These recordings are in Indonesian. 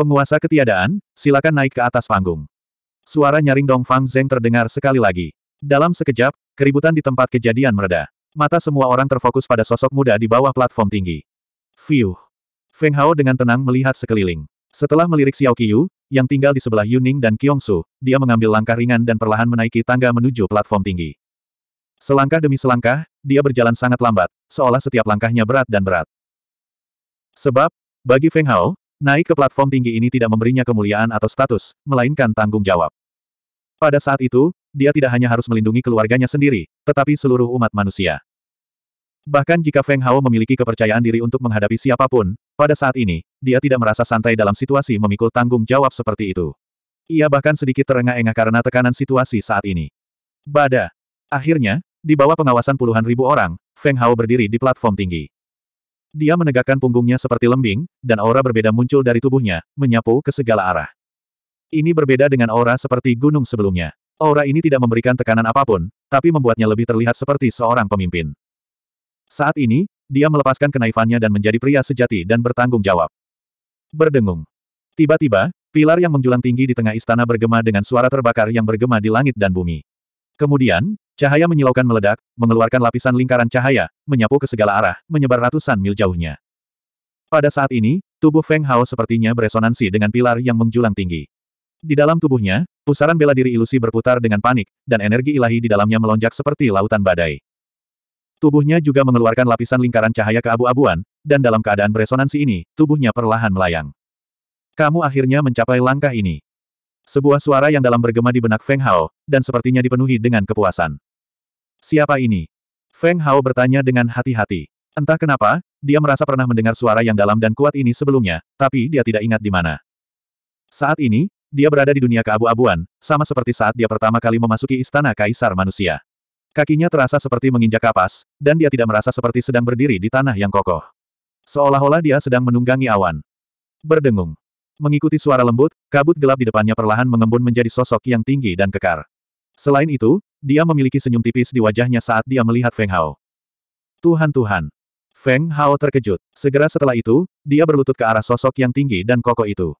Penguasa ketiadaan, silakan naik ke atas panggung. Suara nyaring Dong Fang Zeng terdengar sekali lagi. Dalam sekejap, keributan di tempat kejadian mereda. Mata semua orang terfokus pada sosok muda di bawah platform tinggi. Fiuh. Feng Hao dengan tenang melihat sekeliling. Setelah melirik Xiao Qiyu, yang tinggal di sebelah Yuning dan Su, dia mengambil langkah ringan dan perlahan menaiki tangga menuju platform tinggi. Selangkah demi selangkah, dia berjalan sangat lambat, seolah setiap langkahnya berat dan berat. Sebab, bagi Feng Hao, Naik ke platform tinggi ini tidak memberinya kemuliaan atau status, melainkan tanggung jawab. Pada saat itu, dia tidak hanya harus melindungi keluarganya sendiri, tetapi seluruh umat manusia. Bahkan jika Feng Hao memiliki kepercayaan diri untuk menghadapi siapapun, pada saat ini, dia tidak merasa santai dalam situasi memikul tanggung jawab seperti itu. Ia bahkan sedikit terengah-engah karena tekanan situasi saat ini. Bada. Akhirnya, di bawah pengawasan puluhan ribu orang, Feng Hao berdiri di platform tinggi. Dia menegakkan punggungnya seperti lembing, dan aura berbeda muncul dari tubuhnya, menyapu ke segala arah. Ini berbeda dengan aura seperti gunung sebelumnya. Aura ini tidak memberikan tekanan apapun, tapi membuatnya lebih terlihat seperti seorang pemimpin. Saat ini, dia melepaskan kenaifannya dan menjadi pria sejati dan bertanggung jawab. Berdengung. Tiba-tiba, pilar yang menjulang tinggi di tengah istana bergema dengan suara terbakar yang bergema di langit dan bumi. Kemudian, Cahaya menyilaukan meledak, mengeluarkan lapisan lingkaran cahaya, menyapu ke segala arah, menyebar ratusan mil jauhnya. Pada saat ini, tubuh Feng Hao sepertinya beresonansi dengan pilar yang menjulang tinggi. Di dalam tubuhnya, pusaran bela diri ilusi berputar dengan panik, dan energi ilahi di dalamnya melonjak seperti lautan badai. Tubuhnya juga mengeluarkan lapisan lingkaran cahaya ke abu abuan dan dalam keadaan beresonansi ini, tubuhnya perlahan melayang. Kamu akhirnya mencapai langkah ini. Sebuah suara yang dalam bergema di benak Feng Hao, dan sepertinya dipenuhi dengan kepuasan. Siapa ini? Feng Hao bertanya dengan hati-hati. Entah kenapa, dia merasa pernah mendengar suara yang dalam dan kuat ini sebelumnya, tapi dia tidak ingat di mana. Saat ini, dia berada di dunia keabu-abuan, sama seperti saat dia pertama kali memasuki istana kaisar manusia. Kakinya terasa seperti menginjak kapas, dan dia tidak merasa seperti sedang berdiri di tanah yang kokoh. Seolah-olah dia sedang menunggangi awan. Berdengung. Mengikuti suara lembut, kabut gelap di depannya perlahan mengembun menjadi sosok yang tinggi dan kekar. Selain itu, dia memiliki senyum tipis di wajahnya saat dia melihat Feng Hao. Tuhan Tuhan. Feng Hao terkejut. Segera setelah itu, dia berlutut ke arah sosok yang tinggi dan kokoh itu.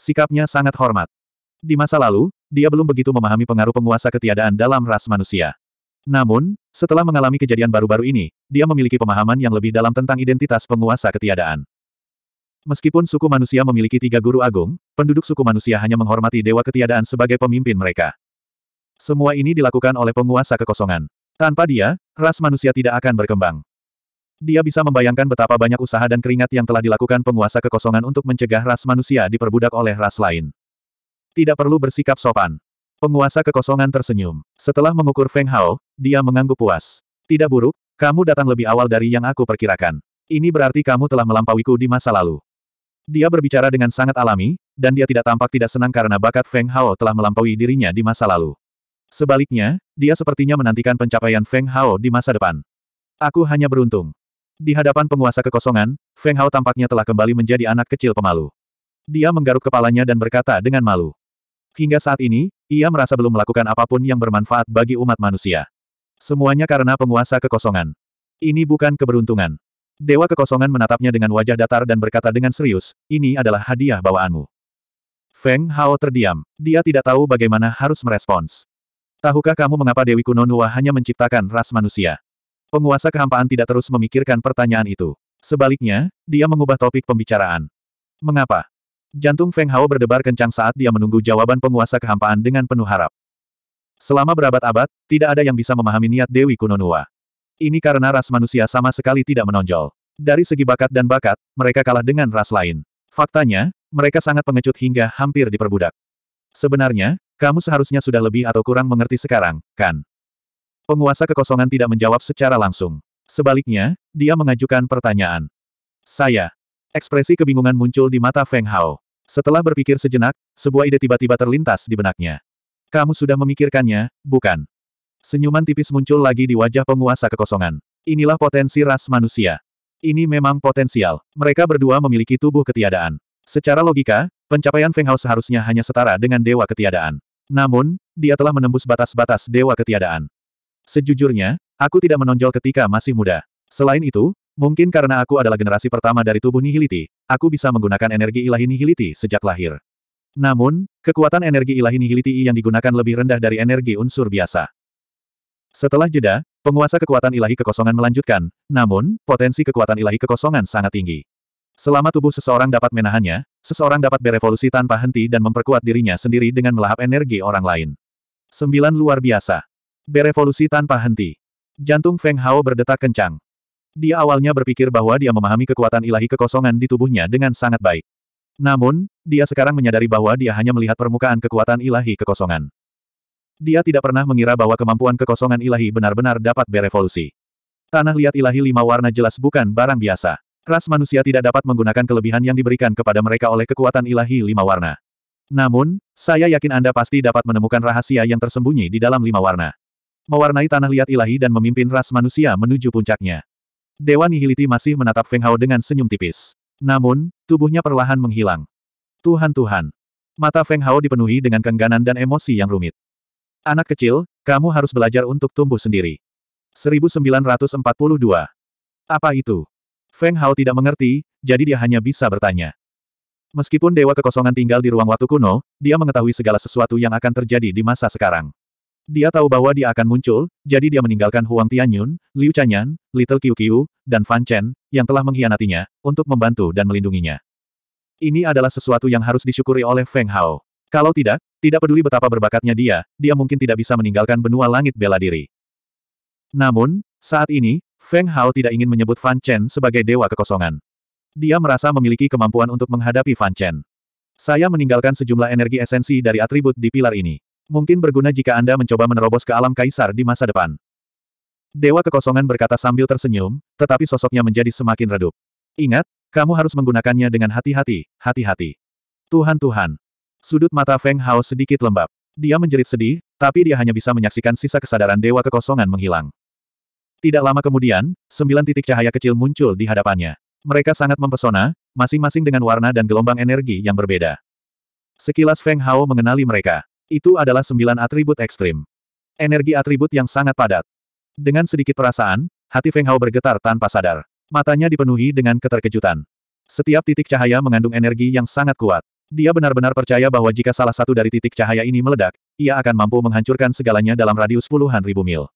Sikapnya sangat hormat. Di masa lalu, dia belum begitu memahami pengaruh penguasa ketiadaan dalam ras manusia. Namun, setelah mengalami kejadian baru-baru ini, dia memiliki pemahaman yang lebih dalam tentang identitas penguasa ketiadaan. Meskipun suku manusia memiliki tiga guru agung, penduduk suku manusia hanya menghormati dewa ketiadaan sebagai pemimpin mereka. Semua ini dilakukan oleh penguasa kekosongan. Tanpa dia, ras manusia tidak akan berkembang. Dia bisa membayangkan betapa banyak usaha dan keringat yang telah dilakukan penguasa kekosongan untuk mencegah ras manusia diperbudak oleh ras lain. Tidak perlu bersikap sopan. Penguasa kekosongan tersenyum. Setelah mengukur Feng Hao, dia mengangguk puas. Tidak buruk, kamu datang lebih awal dari yang aku perkirakan. Ini berarti kamu telah melampauiku di masa lalu. Dia berbicara dengan sangat alami, dan dia tidak tampak tidak senang karena bakat Feng Hao telah melampaui dirinya di masa lalu. Sebaliknya, dia sepertinya menantikan pencapaian Feng Hao di masa depan. Aku hanya beruntung. Di hadapan penguasa kekosongan, Feng Hao tampaknya telah kembali menjadi anak kecil pemalu. Dia menggaruk kepalanya dan berkata dengan malu. Hingga saat ini, ia merasa belum melakukan apapun yang bermanfaat bagi umat manusia. Semuanya karena penguasa kekosongan. Ini bukan keberuntungan. Dewa kekosongan menatapnya dengan wajah datar dan berkata dengan serius, ini adalah hadiah bawaanmu. Feng Hao terdiam. Dia tidak tahu bagaimana harus merespons. Tahukah kamu mengapa Dewi Kuno Nuwa hanya menciptakan ras manusia? Penguasa kehampaan tidak terus memikirkan pertanyaan itu. Sebaliknya, dia mengubah topik pembicaraan. Mengapa? Jantung Feng Hao berdebar kencang saat dia menunggu jawaban penguasa kehampaan dengan penuh harap. Selama berabad-abad, tidak ada yang bisa memahami niat Dewi Kuno Nuwa. Ini karena ras manusia sama sekali tidak menonjol. Dari segi bakat dan bakat, mereka kalah dengan ras lain. Faktanya, mereka sangat pengecut hingga hampir diperbudak. Sebenarnya, kamu seharusnya sudah lebih atau kurang mengerti sekarang, kan? Penguasa kekosongan tidak menjawab secara langsung. Sebaliknya, dia mengajukan pertanyaan. Saya. Ekspresi kebingungan muncul di mata Feng Hao. Setelah berpikir sejenak, sebuah ide tiba-tiba terlintas di benaknya. Kamu sudah memikirkannya, bukan? Senyuman tipis muncul lagi di wajah penguasa kekosongan. Inilah potensi ras manusia. Ini memang potensial. Mereka berdua memiliki tubuh ketiadaan. Secara logika, pencapaian Feng Hao seharusnya hanya setara dengan dewa ketiadaan. Namun, dia telah menembus batas-batas dewa ketiadaan. Sejujurnya, aku tidak menonjol ketika masih muda. Selain itu, mungkin karena aku adalah generasi pertama dari tubuh nihiliti, aku bisa menggunakan energi ilahi nihiliti sejak lahir. Namun, kekuatan energi ilahi nihiliti yang digunakan lebih rendah dari energi unsur biasa. Setelah jeda, penguasa kekuatan ilahi kekosongan melanjutkan, namun, potensi kekuatan ilahi kekosongan sangat tinggi. Selama tubuh seseorang dapat menahannya, seseorang dapat berevolusi tanpa henti dan memperkuat dirinya sendiri dengan melahap energi orang lain. Sembilan luar biasa. Berevolusi tanpa henti. Jantung Feng Hao berdetak kencang. Dia awalnya berpikir bahwa dia memahami kekuatan ilahi kekosongan di tubuhnya dengan sangat baik. Namun, dia sekarang menyadari bahwa dia hanya melihat permukaan kekuatan ilahi kekosongan. Dia tidak pernah mengira bahwa kemampuan kekosongan ilahi benar-benar dapat berevolusi. Tanah liat ilahi lima warna jelas bukan barang biasa. Ras manusia tidak dapat menggunakan kelebihan yang diberikan kepada mereka oleh kekuatan ilahi lima warna. Namun, saya yakin Anda pasti dapat menemukan rahasia yang tersembunyi di dalam lima warna. Mewarnai tanah liat ilahi dan memimpin ras manusia menuju puncaknya. Dewa Nihiliti masih menatap Feng Hao dengan senyum tipis. Namun, tubuhnya perlahan menghilang. Tuhan Tuhan. Mata Feng Hao dipenuhi dengan kengganan dan emosi yang rumit. Anak kecil, kamu harus belajar untuk tumbuh sendiri. 1942. Apa itu? Feng Hao tidak mengerti, jadi dia hanya bisa bertanya. Meskipun Dewa Kekosongan tinggal di ruang waktu kuno, dia mengetahui segala sesuatu yang akan terjadi di masa sekarang. Dia tahu bahwa dia akan muncul, jadi dia meninggalkan Huang Tianyun, Liu Chanyan, Little Qiu Qiu, dan Fan Chen, yang telah mengkhianatinya, untuk membantu dan melindunginya. Ini adalah sesuatu yang harus disyukuri oleh Feng Hao. Kalau tidak, tidak peduli betapa berbakatnya dia, dia mungkin tidak bisa meninggalkan benua langit bela diri. Namun, saat ini, Feng Hao tidak ingin menyebut Fan Chen sebagai dewa kekosongan. Dia merasa memiliki kemampuan untuk menghadapi Fan Chen. Saya meninggalkan sejumlah energi esensi dari atribut di pilar ini. Mungkin berguna jika Anda mencoba menerobos ke alam kaisar di masa depan. Dewa kekosongan berkata sambil tersenyum, tetapi sosoknya menjadi semakin redup. Ingat, kamu harus menggunakannya dengan hati-hati, hati-hati. Tuhan-Tuhan. Sudut mata Feng Hao sedikit lembab. Dia menjerit sedih, tapi dia hanya bisa menyaksikan sisa kesadaran dewa kekosongan menghilang. Tidak lama kemudian, sembilan titik cahaya kecil muncul di hadapannya. Mereka sangat mempesona, masing-masing dengan warna dan gelombang energi yang berbeda. Sekilas Feng Hao mengenali mereka. Itu adalah sembilan atribut ekstrim. Energi atribut yang sangat padat. Dengan sedikit perasaan, hati Feng Hao bergetar tanpa sadar. Matanya dipenuhi dengan keterkejutan. Setiap titik cahaya mengandung energi yang sangat kuat. Dia benar-benar percaya bahwa jika salah satu dari titik cahaya ini meledak, ia akan mampu menghancurkan segalanya dalam radius puluhan ribu mil.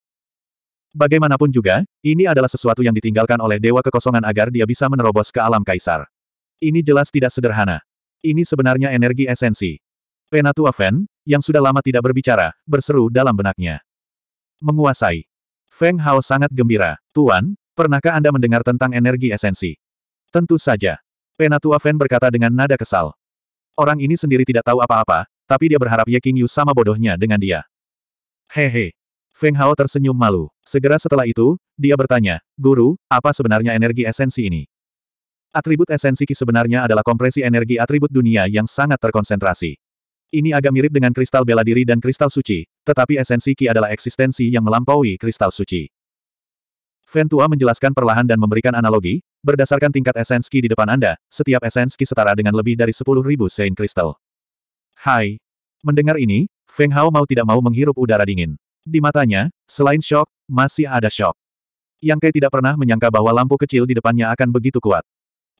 Bagaimanapun juga, ini adalah sesuatu yang ditinggalkan oleh Dewa Kekosongan agar dia bisa menerobos ke alam kaisar. Ini jelas tidak sederhana. Ini sebenarnya energi esensi. Penatua Feng yang sudah lama tidak berbicara, berseru dalam benaknya. Menguasai. Feng Hao sangat gembira. Tuan, pernahkah Anda mendengar tentang energi esensi? Tentu saja. Penatua Feng berkata dengan nada kesal. Orang ini sendiri tidak tahu apa-apa, tapi dia berharap Ye King Yu sama bodohnya dengan dia. Hehe. Feng Hao tersenyum malu. Segera setelah itu, dia bertanya, Guru, apa sebenarnya energi esensi ini? Atribut esensi Qi sebenarnya adalah kompresi energi atribut dunia yang sangat terkonsentrasi. Ini agak mirip dengan kristal bela diri dan kristal suci, tetapi esensi Qi adalah eksistensi yang melampaui kristal suci. Feng Tua menjelaskan perlahan dan memberikan analogi, berdasarkan tingkat esensi Qi di depan Anda, setiap esensi Qi setara dengan lebih dari 10.000 sein kristal. Hai. Mendengar ini, Feng Hao mau tidak mau menghirup udara dingin. Di matanya, selain shock, masih ada shock. Yang Kei tidak pernah menyangka bahwa lampu kecil di depannya akan begitu kuat.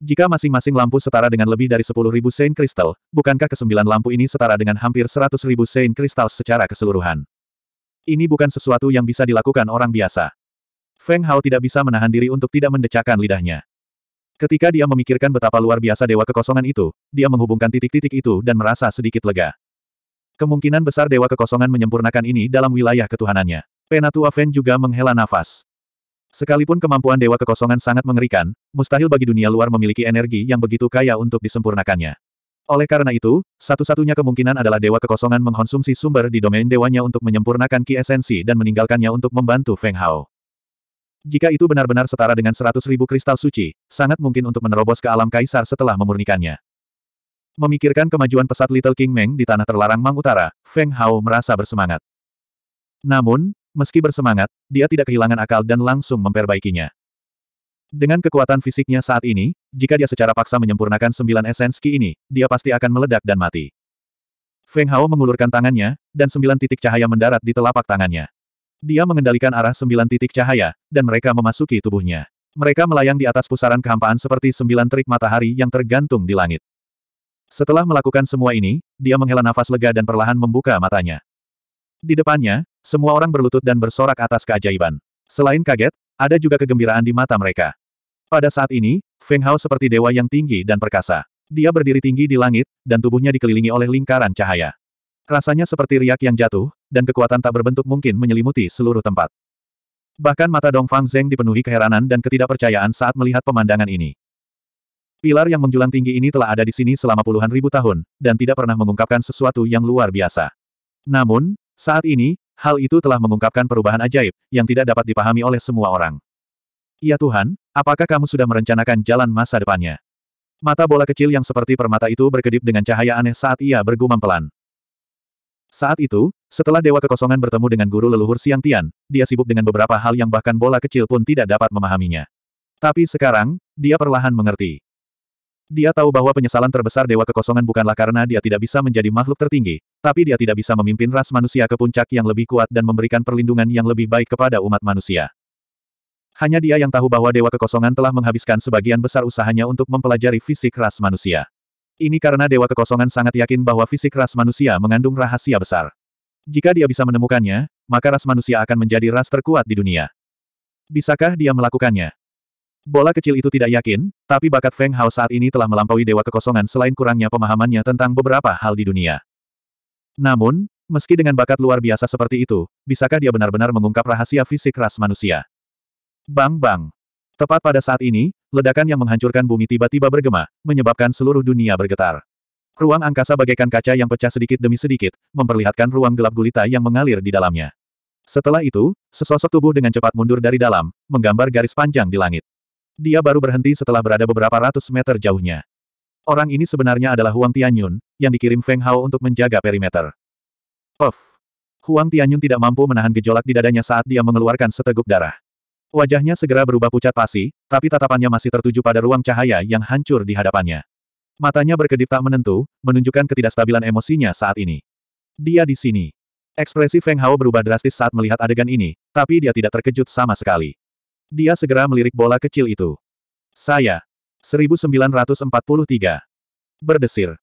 Jika masing-masing lampu setara dengan lebih dari 10.000 Sein kristal, bukankah kesembilan lampu ini setara dengan hampir 100.000 Sein kristal secara keseluruhan? Ini bukan sesuatu yang bisa dilakukan orang biasa. Feng Hao tidak bisa menahan diri untuk tidak mendecakkan lidahnya. Ketika dia memikirkan betapa luar biasa dewa kekosongan itu, dia menghubungkan titik-titik itu dan merasa sedikit lega. Kemungkinan besar Dewa Kekosongan menyempurnakan ini dalam wilayah ketuhanannya. Penatua Feng juga menghela nafas. Sekalipun kemampuan Dewa Kekosongan sangat mengerikan, mustahil bagi dunia luar memiliki energi yang begitu kaya untuk disempurnakannya. Oleh karena itu, satu-satunya kemungkinan adalah Dewa Kekosongan mengkonsumsi sumber di domain dewanya untuk menyempurnakan ki esensi dan meninggalkannya untuk membantu Feng Hao. Jika itu benar-benar setara dengan seratus ribu kristal suci, sangat mungkin untuk menerobos ke alam kaisar setelah memurnikannya. Memikirkan kemajuan pesat Little King Meng di tanah terlarang Mang Utara, Feng Hao merasa bersemangat. Namun, meski bersemangat, dia tidak kehilangan akal dan langsung memperbaikinya. Dengan kekuatan fisiknya saat ini, jika dia secara paksa menyempurnakan sembilan esens ki ini, dia pasti akan meledak dan mati. Feng Hao mengulurkan tangannya, dan sembilan titik cahaya mendarat di telapak tangannya. Dia mengendalikan arah sembilan titik cahaya, dan mereka memasuki tubuhnya. Mereka melayang di atas pusaran kehampaan seperti sembilan terik matahari yang tergantung di langit. Setelah melakukan semua ini, dia menghela nafas lega dan perlahan membuka matanya. Di depannya, semua orang berlutut dan bersorak atas keajaiban. Selain kaget, ada juga kegembiraan di mata mereka. Pada saat ini, Feng Hao seperti dewa yang tinggi dan perkasa. Dia berdiri tinggi di langit, dan tubuhnya dikelilingi oleh lingkaran cahaya. Rasanya seperti riak yang jatuh, dan kekuatan tak berbentuk mungkin menyelimuti seluruh tempat. Bahkan mata Dong Fang Zeng dipenuhi keheranan dan ketidakpercayaan saat melihat pemandangan ini. Pilar yang menjulang tinggi ini telah ada di sini selama puluhan ribu tahun, dan tidak pernah mengungkapkan sesuatu yang luar biasa. Namun, saat ini, hal itu telah mengungkapkan perubahan ajaib, yang tidak dapat dipahami oleh semua orang. Ya Tuhan, apakah kamu sudah merencanakan jalan masa depannya? Mata bola kecil yang seperti permata itu berkedip dengan cahaya aneh saat ia bergumam pelan. Saat itu, setelah Dewa Kekosongan bertemu dengan guru leluhur Siang Tian, dia sibuk dengan beberapa hal yang bahkan bola kecil pun tidak dapat memahaminya. Tapi sekarang, dia perlahan mengerti. Dia tahu bahwa penyesalan terbesar Dewa Kekosongan bukanlah karena dia tidak bisa menjadi makhluk tertinggi, tapi dia tidak bisa memimpin ras manusia ke puncak yang lebih kuat dan memberikan perlindungan yang lebih baik kepada umat manusia. Hanya dia yang tahu bahwa Dewa Kekosongan telah menghabiskan sebagian besar usahanya untuk mempelajari fisik ras manusia. Ini karena Dewa Kekosongan sangat yakin bahwa fisik ras manusia mengandung rahasia besar. Jika dia bisa menemukannya, maka ras manusia akan menjadi ras terkuat di dunia. Bisakah dia melakukannya? Bola kecil itu tidak yakin, tapi bakat Feng Hao saat ini telah melampaui dewa kekosongan selain kurangnya pemahamannya tentang beberapa hal di dunia. Namun, meski dengan bakat luar biasa seperti itu, bisakah dia benar-benar mengungkap rahasia fisik ras manusia? Bang-bang! Tepat pada saat ini, ledakan yang menghancurkan bumi tiba-tiba bergema, menyebabkan seluruh dunia bergetar. Ruang angkasa bagaikan kaca yang pecah sedikit demi sedikit, memperlihatkan ruang gelap gulita yang mengalir di dalamnya. Setelah itu, sesosok tubuh dengan cepat mundur dari dalam, menggambar garis panjang di langit. Dia baru berhenti setelah berada beberapa ratus meter jauhnya. Orang ini sebenarnya adalah Huang Tianyun, yang dikirim Feng Hao untuk menjaga perimeter. Puff! Huang Tianyun tidak mampu menahan gejolak di dadanya saat dia mengeluarkan seteguk darah. Wajahnya segera berubah pucat pasi, tapi tatapannya masih tertuju pada ruang cahaya yang hancur di hadapannya. Matanya berkedip tak menentu, menunjukkan ketidakstabilan emosinya saat ini. Dia di sini. Ekspresi Feng Hao berubah drastis saat melihat adegan ini, tapi dia tidak terkejut sama sekali. Dia segera melirik bola kecil itu. Saya. 1943. Berdesir.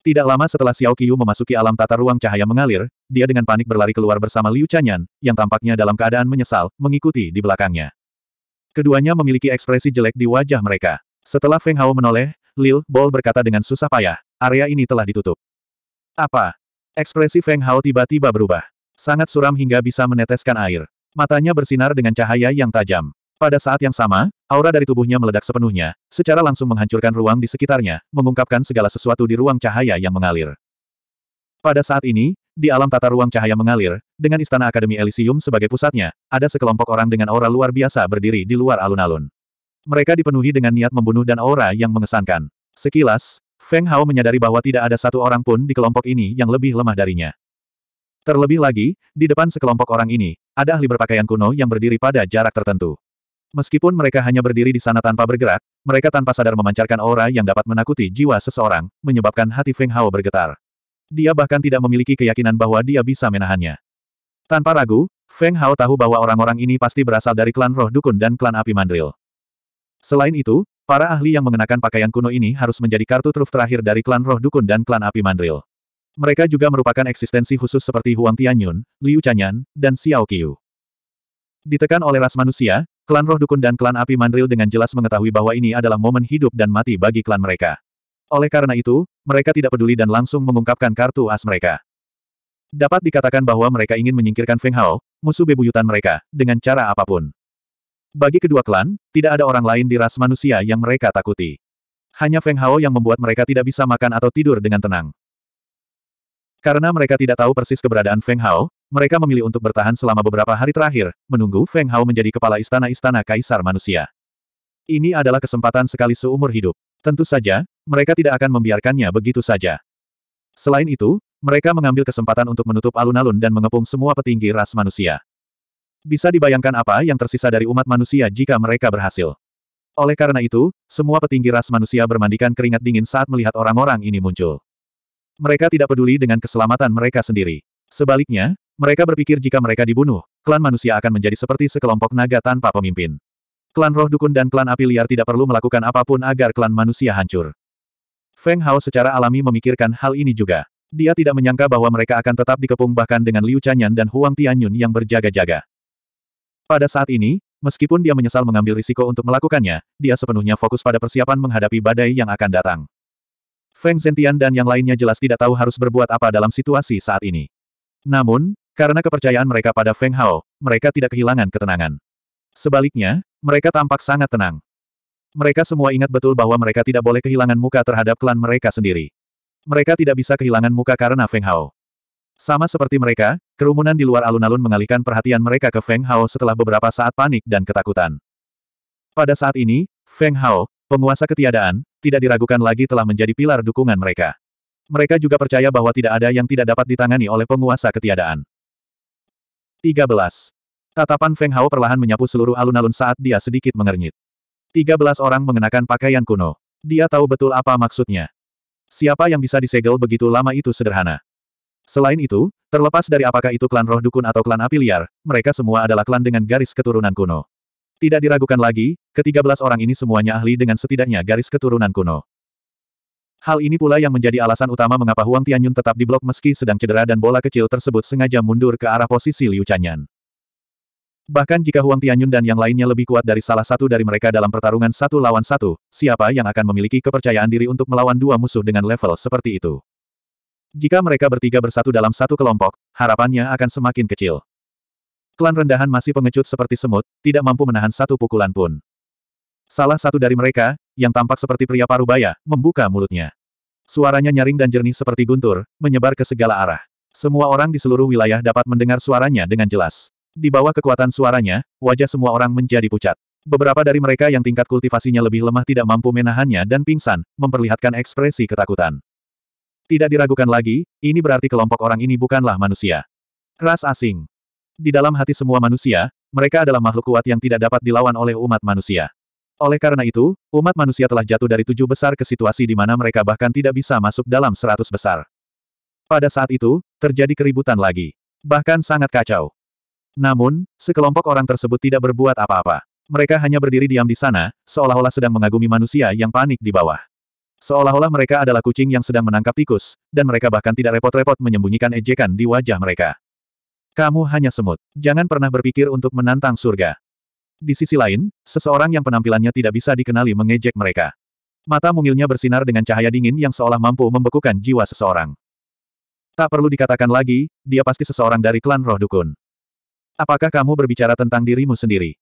Tidak lama setelah Xiao Qiu memasuki alam tata ruang cahaya mengalir, dia dengan panik berlari keluar bersama Liu Chanyan, yang tampaknya dalam keadaan menyesal, mengikuti di belakangnya. Keduanya memiliki ekspresi jelek di wajah mereka. Setelah Feng Hao menoleh, Lil Bol berkata dengan susah payah, area ini telah ditutup. Apa? Ekspresi Feng Hao tiba-tiba berubah. Sangat suram hingga bisa meneteskan air. Matanya bersinar dengan cahaya yang tajam. Pada saat yang sama, aura dari tubuhnya meledak sepenuhnya, secara langsung menghancurkan ruang di sekitarnya, mengungkapkan segala sesuatu di ruang cahaya yang mengalir. Pada saat ini, di alam tata ruang cahaya mengalir, dengan Istana Akademi Elysium sebagai pusatnya, ada sekelompok orang dengan aura luar biasa berdiri di luar alun-alun. Mereka dipenuhi dengan niat membunuh dan aura yang mengesankan. Sekilas, Feng Hao menyadari bahwa tidak ada satu orang pun di kelompok ini yang lebih lemah darinya. Terlebih lagi, di depan sekelompok orang ini, ada ahli berpakaian kuno yang berdiri pada jarak tertentu. Meskipun mereka hanya berdiri di sana tanpa bergerak, mereka tanpa sadar memancarkan aura yang dapat menakuti jiwa seseorang, menyebabkan hati Feng Hao bergetar. Dia bahkan tidak memiliki keyakinan bahwa dia bisa menahannya. Tanpa ragu, Feng Hao tahu bahwa orang-orang ini pasti berasal dari klan roh dukun dan klan api mandril. Selain itu, para ahli yang mengenakan pakaian kuno ini harus menjadi kartu truf terakhir dari klan roh dukun dan klan api mandril. Mereka juga merupakan eksistensi khusus seperti Huang Tianyun, Liu Chanyan, dan Xiao Qiu. Ditekan oleh ras manusia, Klan Roh Dukun dan Klan Api Mandril dengan jelas mengetahui bahwa ini adalah momen hidup dan mati bagi klan mereka. Oleh karena itu, mereka tidak peduli dan langsung mengungkapkan kartu as mereka. Dapat dikatakan bahwa mereka ingin menyingkirkan Feng Hao, musuh bebuyutan mereka, dengan cara apapun. Bagi kedua klan, tidak ada orang lain di ras manusia yang mereka takuti. Hanya Feng Hao yang membuat mereka tidak bisa makan atau tidur dengan tenang. Karena mereka tidak tahu persis keberadaan Feng Hao, mereka memilih untuk bertahan selama beberapa hari terakhir, menunggu Feng Hao menjadi kepala istana-istana kaisar manusia. Ini adalah kesempatan sekali seumur hidup. Tentu saja, mereka tidak akan membiarkannya begitu saja. Selain itu, mereka mengambil kesempatan untuk menutup alun-alun dan mengepung semua petinggi ras manusia. Bisa dibayangkan apa yang tersisa dari umat manusia jika mereka berhasil. Oleh karena itu, semua petinggi ras manusia bermandikan keringat dingin saat melihat orang-orang ini muncul. Mereka tidak peduli dengan keselamatan mereka sendiri. Sebaliknya, mereka berpikir jika mereka dibunuh, klan manusia akan menjadi seperti sekelompok naga tanpa pemimpin. Klan roh dukun dan klan api liar tidak perlu melakukan apapun agar klan manusia hancur. Feng Hao secara alami memikirkan hal ini juga. Dia tidak menyangka bahwa mereka akan tetap dikepung bahkan dengan Liu Chanyan dan Huang Tianyun yang berjaga-jaga. Pada saat ini, meskipun dia menyesal mengambil risiko untuk melakukannya, dia sepenuhnya fokus pada persiapan menghadapi badai yang akan datang. Feng Zentian dan yang lainnya jelas tidak tahu harus berbuat apa dalam situasi saat ini. Namun, karena kepercayaan mereka pada Feng Hao, mereka tidak kehilangan ketenangan. Sebaliknya, mereka tampak sangat tenang. Mereka semua ingat betul bahwa mereka tidak boleh kehilangan muka terhadap klan mereka sendiri. Mereka tidak bisa kehilangan muka karena Feng Hao. Sama seperti mereka, kerumunan di luar alun-alun mengalihkan perhatian mereka ke Feng Hao setelah beberapa saat panik dan ketakutan. Pada saat ini, Feng Hao, penguasa ketiadaan, tidak diragukan lagi telah menjadi pilar dukungan mereka. Mereka juga percaya bahwa tidak ada yang tidak dapat ditangani oleh penguasa ketiadaan. 13. Tatapan Feng Hao perlahan menyapu seluruh alun-alun saat dia sedikit mengernyit. 13 orang mengenakan pakaian kuno. Dia tahu betul apa maksudnya. Siapa yang bisa disegel begitu lama itu sederhana. Selain itu, terlepas dari apakah itu klan roh dukun atau klan api liar, mereka semua adalah klan dengan garis keturunan kuno. Tidak diragukan lagi, ketiga belas orang ini semuanya ahli dengan setidaknya garis keturunan kuno. Hal ini pula yang menjadi alasan utama mengapa Huang Tianyun tetap di blok meski sedang cedera dan bola kecil tersebut sengaja mundur ke arah posisi Liu Chanyan. Bahkan jika Huang Tianyun dan yang lainnya lebih kuat dari salah satu dari mereka dalam pertarungan satu lawan satu, siapa yang akan memiliki kepercayaan diri untuk melawan dua musuh dengan level seperti itu? Jika mereka bertiga bersatu dalam satu kelompok, harapannya akan semakin kecil. Klan rendahan masih pengecut seperti semut, tidak mampu menahan satu pukulan pun. Salah satu dari mereka, yang tampak seperti pria parubaya, membuka mulutnya. Suaranya nyaring dan jernih seperti guntur, menyebar ke segala arah. Semua orang di seluruh wilayah dapat mendengar suaranya dengan jelas. Di bawah kekuatan suaranya, wajah semua orang menjadi pucat. Beberapa dari mereka yang tingkat kultivasinya lebih lemah tidak mampu menahannya dan pingsan, memperlihatkan ekspresi ketakutan. Tidak diragukan lagi, ini berarti kelompok orang ini bukanlah manusia. Ras asing. Di dalam hati semua manusia, mereka adalah makhluk kuat yang tidak dapat dilawan oleh umat manusia. Oleh karena itu, umat manusia telah jatuh dari tujuh besar ke situasi di mana mereka bahkan tidak bisa masuk dalam seratus besar. Pada saat itu, terjadi keributan lagi. Bahkan sangat kacau. Namun, sekelompok orang tersebut tidak berbuat apa-apa. Mereka hanya berdiri diam di sana, seolah-olah sedang mengagumi manusia yang panik di bawah. Seolah-olah mereka adalah kucing yang sedang menangkap tikus, dan mereka bahkan tidak repot-repot menyembunyikan ejekan di wajah mereka. Kamu hanya semut. Jangan pernah berpikir untuk menantang surga. Di sisi lain, seseorang yang penampilannya tidak bisa dikenali mengejek mereka. Mata mungilnya bersinar dengan cahaya dingin yang seolah mampu membekukan jiwa seseorang. Tak perlu dikatakan lagi, dia pasti seseorang dari klan roh dukun. Apakah kamu berbicara tentang dirimu sendiri?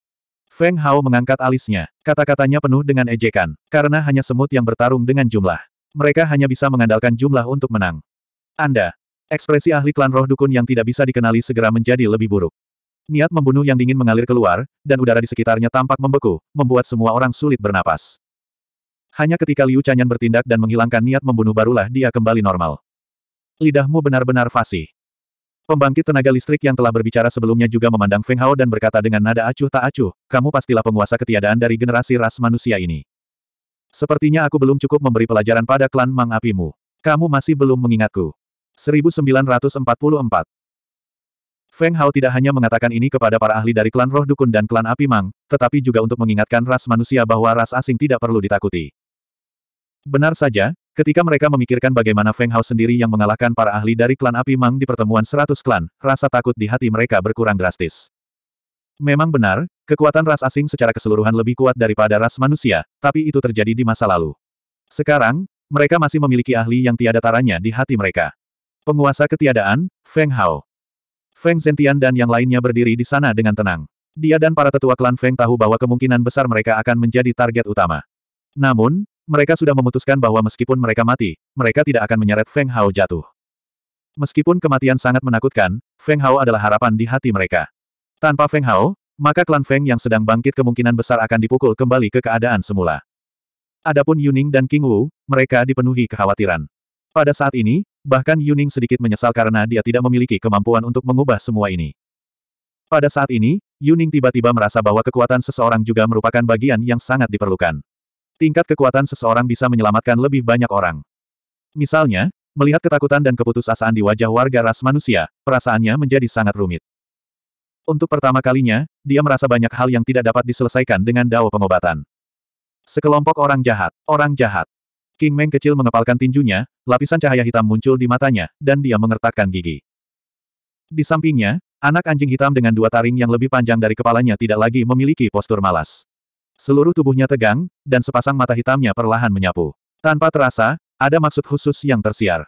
Feng Hao mengangkat alisnya. Kata-katanya penuh dengan ejekan, karena hanya semut yang bertarung dengan jumlah. Mereka hanya bisa mengandalkan jumlah untuk menang. Anda. Ekspresi ahli klan roh dukun yang tidak bisa dikenali segera menjadi lebih buruk. Niat membunuh yang dingin mengalir keluar, dan udara di sekitarnya tampak membeku, membuat semua orang sulit bernapas. Hanya ketika Liu Chanyan bertindak dan menghilangkan niat membunuh barulah dia kembali normal. Lidahmu benar-benar fasih. Pembangkit tenaga listrik yang telah berbicara sebelumnya juga memandang Feng Hao dan berkata dengan nada acuh tak acuh, kamu pastilah penguasa ketiadaan dari generasi ras manusia ini. Sepertinya aku belum cukup memberi pelajaran pada klan Mang Apimu. Kamu masih belum mengingatku. 1944 Feng Hao tidak hanya mengatakan ini kepada para ahli dari klan roh dukun dan klan api mang, tetapi juga untuk mengingatkan ras manusia bahwa ras asing tidak perlu ditakuti. Benar saja, ketika mereka memikirkan bagaimana Feng Hao sendiri yang mengalahkan para ahli dari klan api mang di pertemuan seratus klan, rasa takut di hati mereka berkurang drastis. Memang benar, kekuatan ras asing secara keseluruhan lebih kuat daripada ras manusia, tapi itu terjadi di masa lalu. Sekarang, mereka masih memiliki ahli yang tiada taranya di hati mereka. Penguasa ketiadaan, Feng Hao. Feng Zentian dan yang lainnya berdiri di sana dengan tenang. Dia dan para tetua klan Feng tahu bahwa kemungkinan besar mereka akan menjadi target utama. Namun, mereka sudah memutuskan bahwa meskipun mereka mati, mereka tidak akan menyeret Feng Hao jatuh. Meskipun kematian sangat menakutkan, Feng Hao adalah harapan di hati mereka. Tanpa Feng Hao, maka klan Feng yang sedang bangkit kemungkinan besar akan dipukul kembali ke keadaan semula. Adapun Yuning dan King Wu, mereka dipenuhi kekhawatiran. Pada saat ini, Bahkan Yuning sedikit menyesal karena dia tidak memiliki kemampuan untuk mengubah semua ini. Pada saat ini, Yuning tiba-tiba merasa bahwa kekuatan seseorang juga merupakan bagian yang sangat diperlukan. Tingkat kekuatan seseorang bisa menyelamatkan lebih banyak orang. Misalnya, melihat ketakutan dan keputusasaan di wajah warga ras manusia, perasaannya menjadi sangat rumit. Untuk pertama kalinya, dia merasa banyak hal yang tidak dapat diselesaikan dengan dao pengobatan. Sekelompok orang jahat, orang jahat, King Meng kecil mengepalkan tinjunya, lapisan cahaya hitam muncul di matanya, dan dia mengertakkan gigi. Di sampingnya, anak anjing hitam dengan dua taring yang lebih panjang dari kepalanya tidak lagi memiliki postur malas. Seluruh tubuhnya tegang, dan sepasang mata hitamnya perlahan menyapu. Tanpa terasa, ada maksud khusus yang tersiar.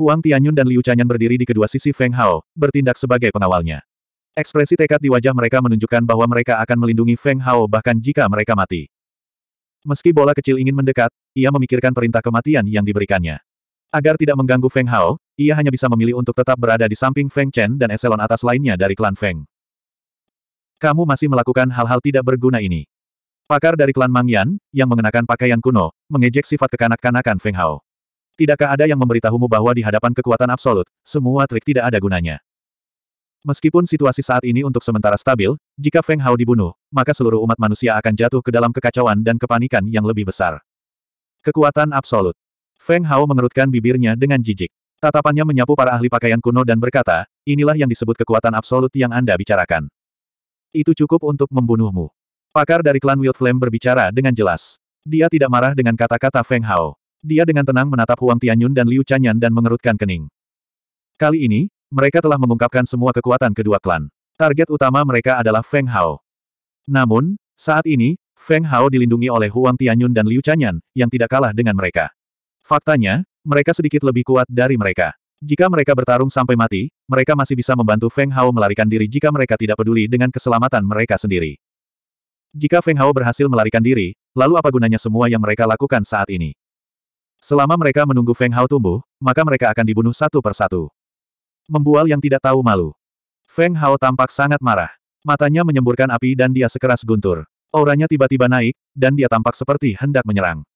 Huang Tianyun dan Liu Chanyan berdiri di kedua sisi Feng Hao, bertindak sebagai pengawalnya. Ekspresi tekad di wajah mereka menunjukkan bahwa mereka akan melindungi Feng Hao bahkan jika mereka mati. Meski bola kecil ingin mendekat, ia memikirkan perintah kematian yang diberikannya. Agar tidak mengganggu Feng Hao, ia hanya bisa memilih untuk tetap berada di samping Feng Chen dan eselon atas lainnya dari klan Feng. Kamu masih melakukan hal-hal tidak berguna ini. Pakar dari klan Mang Yan, yang mengenakan pakaian kuno, mengejek sifat kekanak-kanakan Feng Hao. Tidakkah ada yang memberitahumu bahwa di hadapan kekuatan absolut, semua trik tidak ada gunanya? Meskipun situasi saat ini untuk sementara stabil, jika Feng Hao dibunuh, maka seluruh umat manusia akan jatuh ke dalam kekacauan dan kepanikan yang lebih besar. Kekuatan absolut. Feng Hao mengerutkan bibirnya dengan jijik. Tatapannya menyapu para ahli pakaian kuno dan berkata, inilah yang disebut kekuatan absolut yang Anda bicarakan. Itu cukup untuk membunuhmu. Pakar dari klan Wild Flame berbicara dengan jelas. Dia tidak marah dengan kata-kata Feng Hao. Dia dengan tenang menatap Huang Tianyun dan Liu Chanyan dan mengerutkan kening. Kali ini, mereka telah mengungkapkan semua kekuatan kedua klan. Target utama mereka adalah Feng Hao. Namun, saat ini, Feng Hao dilindungi oleh Huang Tianyun dan Liu Chanyan, yang tidak kalah dengan mereka. Faktanya, mereka sedikit lebih kuat dari mereka. Jika mereka bertarung sampai mati, mereka masih bisa membantu Feng Hao melarikan diri jika mereka tidak peduli dengan keselamatan mereka sendiri. Jika Feng Hao berhasil melarikan diri, lalu apa gunanya semua yang mereka lakukan saat ini? Selama mereka menunggu Feng Hao tumbuh, maka mereka akan dibunuh satu persatu. Membual yang tidak tahu malu. Feng Hao tampak sangat marah. Matanya menyemburkan api dan dia sekeras guntur. Auranya tiba-tiba naik, dan dia tampak seperti hendak menyerang.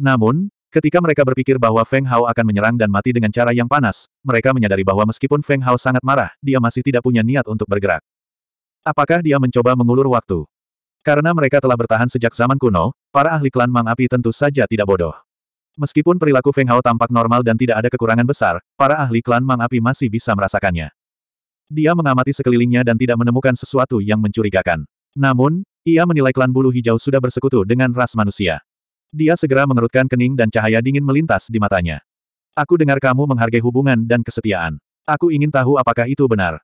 Namun, ketika mereka berpikir bahwa Feng Hao akan menyerang dan mati dengan cara yang panas, mereka menyadari bahwa meskipun Feng Hao sangat marah, dia masih tidak punya niat untuk bergerak. Apakah dia mencoba mengulur waktu? Karena mereka telah bertahan sejak zaman kuno, para ahli klan Mang Api tentu saja tidak bodoh. Meskipun perilaku Feng Hao tampak normal dan tidak ada kekurangan besar, para ahli klan Mang Api masih bisa merasakannya. Dia mengamati sekelilingnya dan tidak menemukan sesuatu yang mencurigakan. Namun, ia menilai klan bulu hijau sudah bersekutu dengan ras manusia. Dia segera mengerutkan kening dan cahaya dingin melintas di matanya. Aku dengar kamu menghargai hubungan dan kesetiaan. Aku ingin tahu apakah itu benar.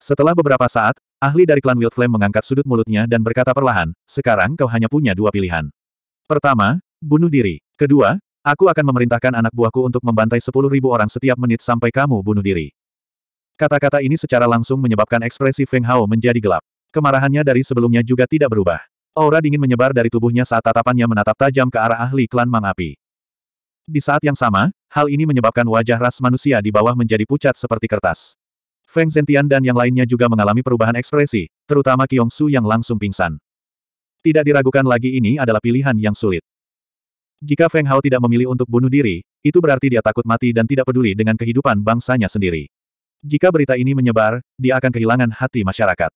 Setelah beberapa saat, ahli dari klan Wildflame mengangkat sudut mulutnya dan berkata perlahan, sekarang kau hanya punya dua pilihan. Pertama, Bunuh diri. Kedua, aku akan memerintahkan anak buahku untuk membantai sepuluh ribu orang setiap menit sampai kamu bunuh diri. Kata-kata ini secara langsung menyebabkan ekspresi Feng Hao menjadi gelap. Kemarahannya dari sebelumnya juga tidak berubah. Aura dingin menyebar dari tubuhnya saat tatapannya menatap tajam ke arah ahli klan Mang Api. Di saat yang sama, hal ini menyebabkan wajah ras manusia di bawah menjadi pucat seperti kertas. Feng Zentian dan yang lainnya juga mengalami perubahan ekspresi, terutama Kyong Su yang langsung pingsan. Tidak diragukan lagi ini adalah pilihan yang sulit. Jika Feng Hao tidak memilih untuk bunuh diri, itu berarti dia takut mati dan tidak peduli dengan kehidupan bangsanya sendiri. Jika berita ini menyebar, dia akan kehilangan hati masyarakat.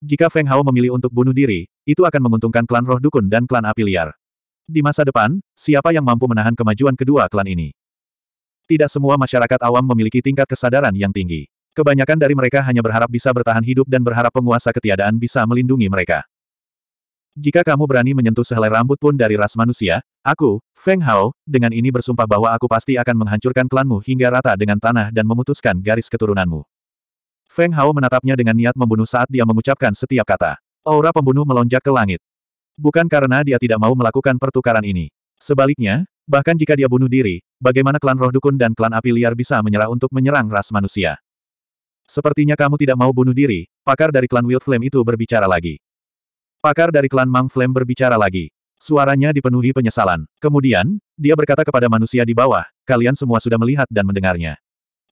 Jika Feng Hao memilih untuk bunuh diri, itu akan menguntungkan klan roh dukun dan klan api liar. Di masa depan, siapa yang mampu menahan kemajuan kedua klan ini? Tidak semua masyarakat awam memiliki tingkat kesadaran yang tinggi. Kebanyakan dari mereka hanya berharap bisa bertahan hidup dan berharap penguasa ketiadaan bisa melindungi mereka. Jika kamu berani menyentuh sehelai rambut pun dari ras manusia, aku, Feng Hao, dengan ini bersumpah bahwa aku pasti akan menghancurkan klanmu hingga rata dengan tanah dan memutuskan garis keturunanmu. Feng Hao menatapnya dengan niat membunuh saat dia mengucapkan setiap kata. Aura pembunuh melonjak ke langit. Bukan karena dia tidak mau melakukan pertukaran ini. Sebaliknya, bahkan jika dia bunuh diri, bagaimana klan roh dukun dan klan api liar bisa menyerah untuk menyerang ras manusia? Sepertinya kamu tidak mau bunuh diri, pakar dari klan Wild Flame itu berbicara lagi. Pakar dari klan Mang Flame berbicara lagi. Suaranya dipenuhi penyesalan. Kemudian, dia berkata kepada manusia di bawah, kalian semua sudah melihat dan mendengarnya.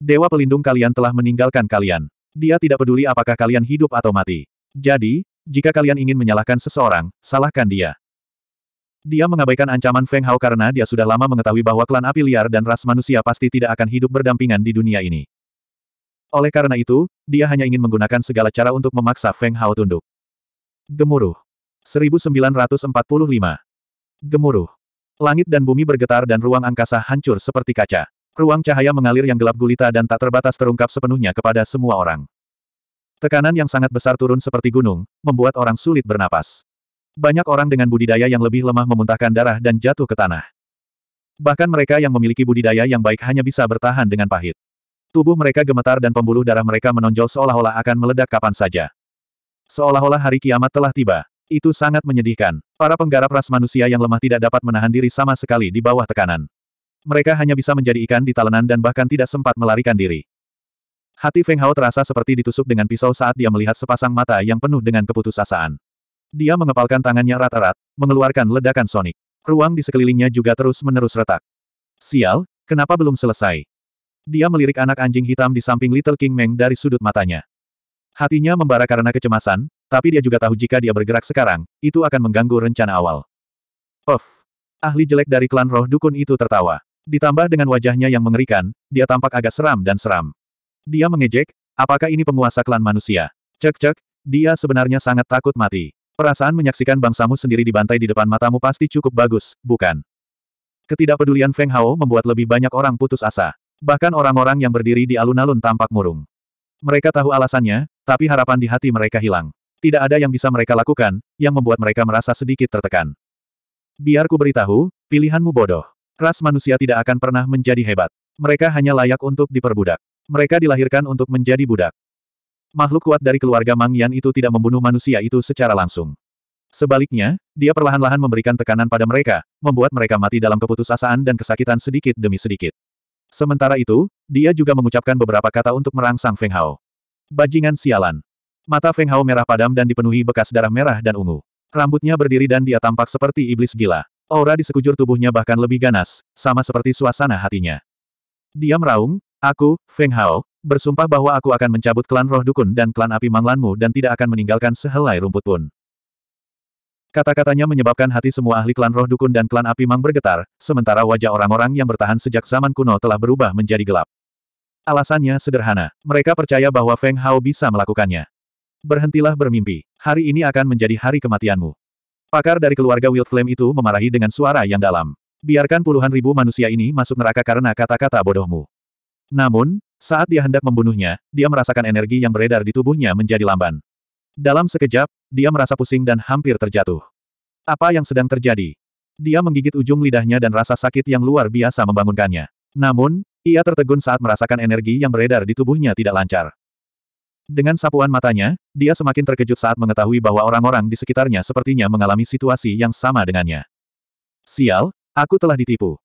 Dewa pelindung kalian telah meninggalkan kalian. Dia tidak peduli apakah kalian hidup atau mati. Jadi, jika kalian ingin menyalahkan seseorang, salahkan dia. Dia mengabaikan ancaman Feng Hao karena dia sudah lama mengetahui bahwa klan api liar dan ras manusia pasti tidak akan hidup berdampingan di dunia ini. Oleh karena itu, dia hanya ingin menggunakan segala cara untuk memaksa Feng Hao tunduk. Gemuruh. 1945. Gemuruh. Langit dan bumi bergetar dan ruang angkasa hancur seperti kaca. Ruang cahaya mengalir yang gelap gulita dan tak terbatas terungkap sepenuhnya kepada semua orang. Tekanan yang sangat besar turun seperti gunung, membuat orang sulit bernapas. Banyak orang dengan budidaya yang lebih lemah memuntahkan darah dan jatuh ke tanah. Bahkan mereka yang memiliki budidaya yang baik hanya bisa bertahan dengan pahit. Tubuh mereka gemetar dan pembuluh darah mereka menonjol seolah-olah akan meledak kapan saja. Seolah-olah hari kiamat telah tiba. Itu sangat menyedihkan. Para penggarap ras manusia yang lemah tidak dapat menahan diri sama sekali di bawah tekanan. Mereka hanya bisa menjadi ikan di talenan dan bahkan tidak sempat melarikan diri. Hati Feng Hao terasa seperti ditusuk dengan pisau saat dia melihat sepasang mata yang penuh dengan keputusasaan. Dia mengepalkan tangannya rat-rat, mengeluarkan ledakan sonik. Ruang di sekelilingnya juga terus-menerus retak. Sial, kenapa belum selesai? Dia melirik anak anjing hitam di samping Little King Meng dari sudut matanya. Hatinya membara karena kecemasan, tapi dia juga tahu jika dia bergerak sekarang, itu akan mengganggu rencana awal. Of! Ahli jelek dari klan roh dukun itu tertawa. Ditambah dengan wajahnya yang mengerikan, dia tampak agak seram dan seram. Dia mengejek, apakah ini penguasa klan manusia? Cek-cek, dia sebenarnya sangat takut mati. Perasaan menyaksikan bangsamu sendiri dibantai di depan matamu pasti cukup bagus, bukan? Ketidakpedulian Feng Hao membuat lebih banyak orang putus asa. Bahkan orang-orang yang berdiri di alun-alun tampak murung. Mereka tahu alasannya, tapi harapan di hati mereka hilang. Tidak ada yang bisa mereka lakukan, yang membuat mereka merasa sedikit tertekan. Biarku beritahu, pilihanmu bodoh. Ras manusia tidak akan pernah menjadi hebat. Mereka hanya layak untuk diperbudak. Mereka dilahirkan untuk menjadi budak. Makhluk kuat dari keluarga Mang Yan itu tidak membunuh manusia itu secara langsung. Sebaliknya, dia perlahan-lahan memberikan tekanan pada mereka, membuat mereka mati dalam keputusasaan dan kesakitan sedikit demi sedikit. Sementara itu, dia juga mengucapkan beberapa kata untuk merangsang Feng Hao. Bajingan sialan. Mata Feng Hao merah padam dan dipenuhi bekas darah merah dan ungu. Rambutnya berdiri dan dia tampak seperti iblis gila. Aura di sekujur tubuhnya bahkan lebih ganas, sama seperti suasana hatinya. Dia meraung, aku, Feng Hao, bersumpah bahwa aku akan mencabut klan roh dukun dan klan api manglanmu dan tidak akan meninggalkan sehelai rumput pun. Kata-katanya menyebabkan hati semua ahli klan roh dukun dan klan api mang bergetar, sementara wajah orang-orang yang bertahan sejak zaman kuno telah berubah menjadi gelap. Alasannya sederhana, mereka percaya bahwa Feng Hao bisa melakukannya. Berhentilah bermimpi, hari ini akan menjadi hari kematianmu. Pakar dari keluarga Wild Flame itu memarahi dengan suara yang dalam. Biarkan puluhan ribu manusia ini masuk neraka karena kata-kata bodohmu. Namun, saat dia hendak membunuhnya, dia merasakan energi yang beredar di tubuhnya menjadi lamban. Dalam sekejap, dia merasa pusing dan hampir terjatuh. Apa yang sedang terjadi? Dia menggigit ujung lidahnya dan rasa sakit yang luar biasa membangunkannya. Namun, ia tertegun saat merasakan energi yang beredar di tubuhnya tidak lancar. Dengan sapuan matanya, dia semakin terkejut saat mengetahui bahwa orang-orang di sekitarnya sepertinya mengalami situasi yang sama dengannya. Sial, aku telah ditipu.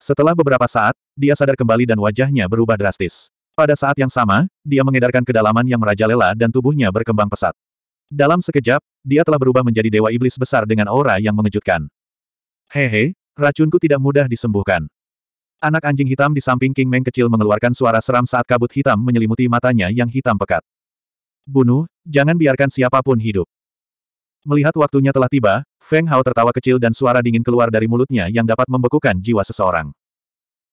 Setelah beberapa saat, dia sadar kembali dan wajahnya berubah drastis. Pada saat yang sama, dia mengedarkan kedalaman yang merajalela dan tubuhnya berkembang pesat. Dalam sekejap, dia telah berubah menjadi dewa iblis besar dengan aura yang mengejutkan. Hehe, racunku tidak mudah disembuhkan. Anak anjing hitam di samping King Meng kecil mengeluarkan suara seram saat kabut hitam menyelimuti matanya yang hitam pekat. Bunuh, jangan biarkan siapapun hidup. Melihat waktunya telah tiba, Feng Hao tertawa kecil dan suara dingin keluar dari mulutnya yang dapat membekukan jiwa seseorang.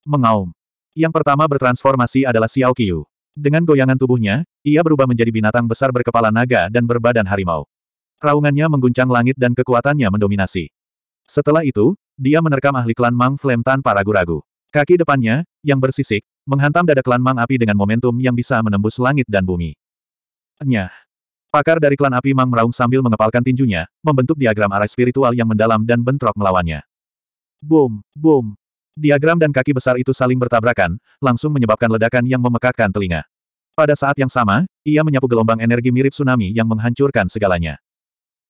Mengaum. Yang pertama bertransformasi adalah Xiao Qiu. Dengan goyangan tubuhnya, ia berubah menjadi binatang besar berkepala naga dan berbadan harimau. Raungannya mengguncang langit dan kekuatannya mendominasi. Setelah itu, dia menerkam ahli klan Mang Flame tanpa ragu-ragu. Kaki depannya, yang bersisik, menghantam dada klan Mang Api dengan momentum yang bisa menembus langit dan bumi. Nyah. Pakar dari klan Api Mang meraung sambil mengepalkan tinjunya, membentuk diagram arah spiritual yang mendalam dan bentrok melawannya. Boom, boom. Diagram dan kaki besar itu saling bertabrakan, langsung menyebabkan ledakan yang memekakkan telinga. Pada saat yang sama, ia menyapu gelombang energi mirip tsunami yang menghancurkan segalanya.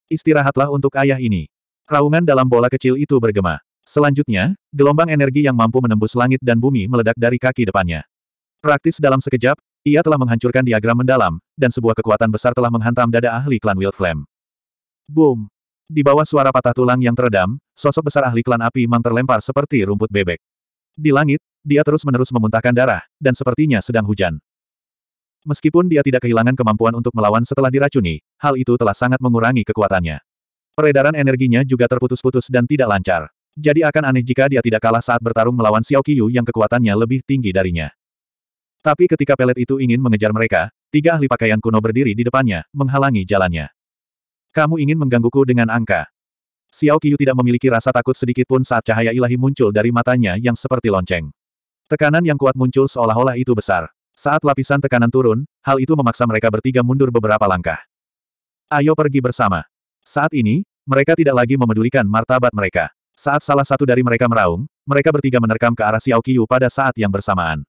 Istirahatlah untuk ayah ini. Raungan dalam bola kecil itu bergema. Selanjutnya, gelombang energi yang mampu menembus langit dan bumi meledak dari kaki depannya. Praktis dalam sekejap, ia telah menghancurkan diagram mendalam, dan sebuah kekuatan besar telah menghantam dada ahli klan Wild Flame. Boom! Di bawah suara patah tulang yang teredam, sosok besar ahli klan api mang terlempar seperti rumput bebek. Di langit, dia terus-menerus memuntahkan darah, dan sepertinya sedang hujan. Meskipun dia tidak kehilangan kemampuan untuk melawan setelah diracuni, hal itu telah sangat mengurangi kekuatannya. Peredaran energinya juga terputus-putus dan tidak lancar. Jadi akan aneh jika dia tidak kalah saat bertarung melawan Xiao Qiyu yang kekuatannya lebih tinggi darinya. Tapi ketika pelet itu ingin mengejar mereka, tiga ahli pakaian kuno berdiri di depannya, menghalangi jalannya. Kamu ingin menggangguku dengan angka. Xiao Qiyu tidak memiliki rasa takut sedikit pun saat cahaya ilahi muncul dari matanya yang seperti lonceng. Tekanan yang kuat muncul seolah-olah itu besar. Saat lapisan tekanan turun, hal itu memaksa mereka bertiga mundur beberapa langkah. Ayo pergi bersama. Saat ini, mereka tidak lagi memedulikan martabat mereka. Saat salah satu dari mereka meraung, mereka bertiga menerkam ke arah Xiao Qiu pada saat yang bersamaan.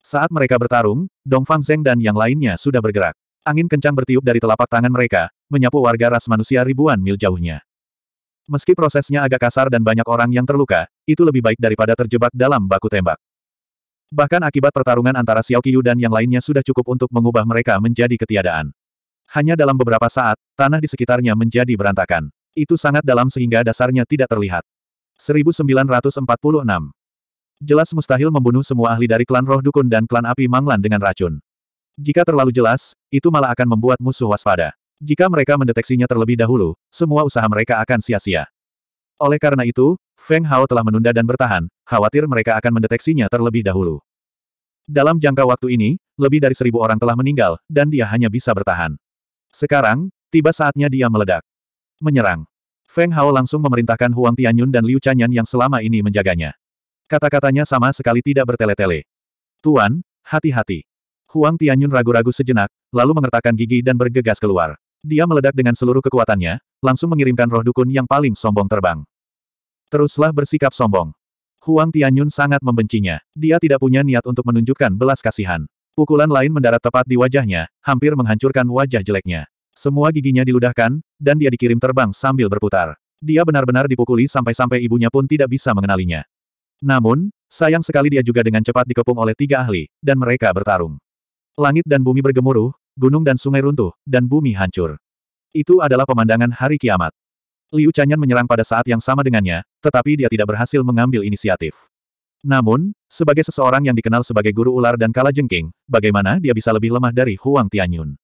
Saat mereka bertarung, Dongfang Zeng dan yang lainnya sudah bergerak. Angin kencang bertiup dari telapak tangan mereka, menyapu warga ras manusia ribuan mil jauhnya. Meski prosesnya agak kasar dan banyak orang yang terluka, itu lebih baik daripada terjebak dalam baku tembak. Bahkan akibat pertarungan antara Xiao Qiu dan yang lainnya sudah cukup untuk mengubah mereka menjadi ketiadaan. Hanya dalam beberapa saat, tanah di sekitarnya menjadi berantakan. Itu sangat dalam sehingga dasarnya tidak terlihat. 1946. Jelas mustahil membunuh semua ahli dari klan roh dukun dan klan api manglan dengan racun. Jika terlalu jelas, itu malah akan membuat musuh waspada. Jika mereka mendeteksinya terlebih dahulu, semua usaha mereka akan sia-sia. Oleh karena itu, Feng Hao telah menunda dan bertahan, khawatir mereka akan mendeteksinya terlebih dahulu. Dalam jangka waktu ini, lebih dari seribu orang telah meninggal, dan dia hanya bisa bertahan. Sekarang, tiba saatnya dia meledak. Menyerang. Feng Hao langsung memerintahkan Huang Tianyun dan Liu Chanyan yang selama ini menjaganya. Kata-katanya sama sekali tidak bertele-tele. Tuan, hati-hati. Huang Tianyun ragu-ragu sejenak, lalu mengertakkan gigi dan bergegas keluar. Dia meledak dengan seluruh kekuatannya, langsung mengirimkan roh dukun yang paling sombong terbang. Teruslah bersikap sombong. Huang Tianyun sangat membencinya. Dia tidak punya niat untuk menunjukkan belas kasihan. Pukulan lain mendarat tepat di wajahnya, hampir menghancurkan wajah jeleknya. Semua giginya diludahkan, dan dia dikirim terbang sambil berputar. Dia benar-benar dipukuli sampai-sampai ibunya pun tidak bisa mengenalinya. Namun, sayang sekali dia juga dengan cepat dikepung oleh tiga ahli, dan mereka bertarung. Langit dan bumi bergemuruh, gunung dan sungai runtuh, dan bumi hancur. Itu adalah pemandangan hari kiamat. Liu Chanyan menyerang pada saat yang sama dengannya, tetapi dia tidak berhasil mengambil inisiatif. Namun, sebagai seseorang yang dikenal sebagai guru ular dan kalajengking, bagaimana dia bisa lebih lemah dari Huang Tianyun?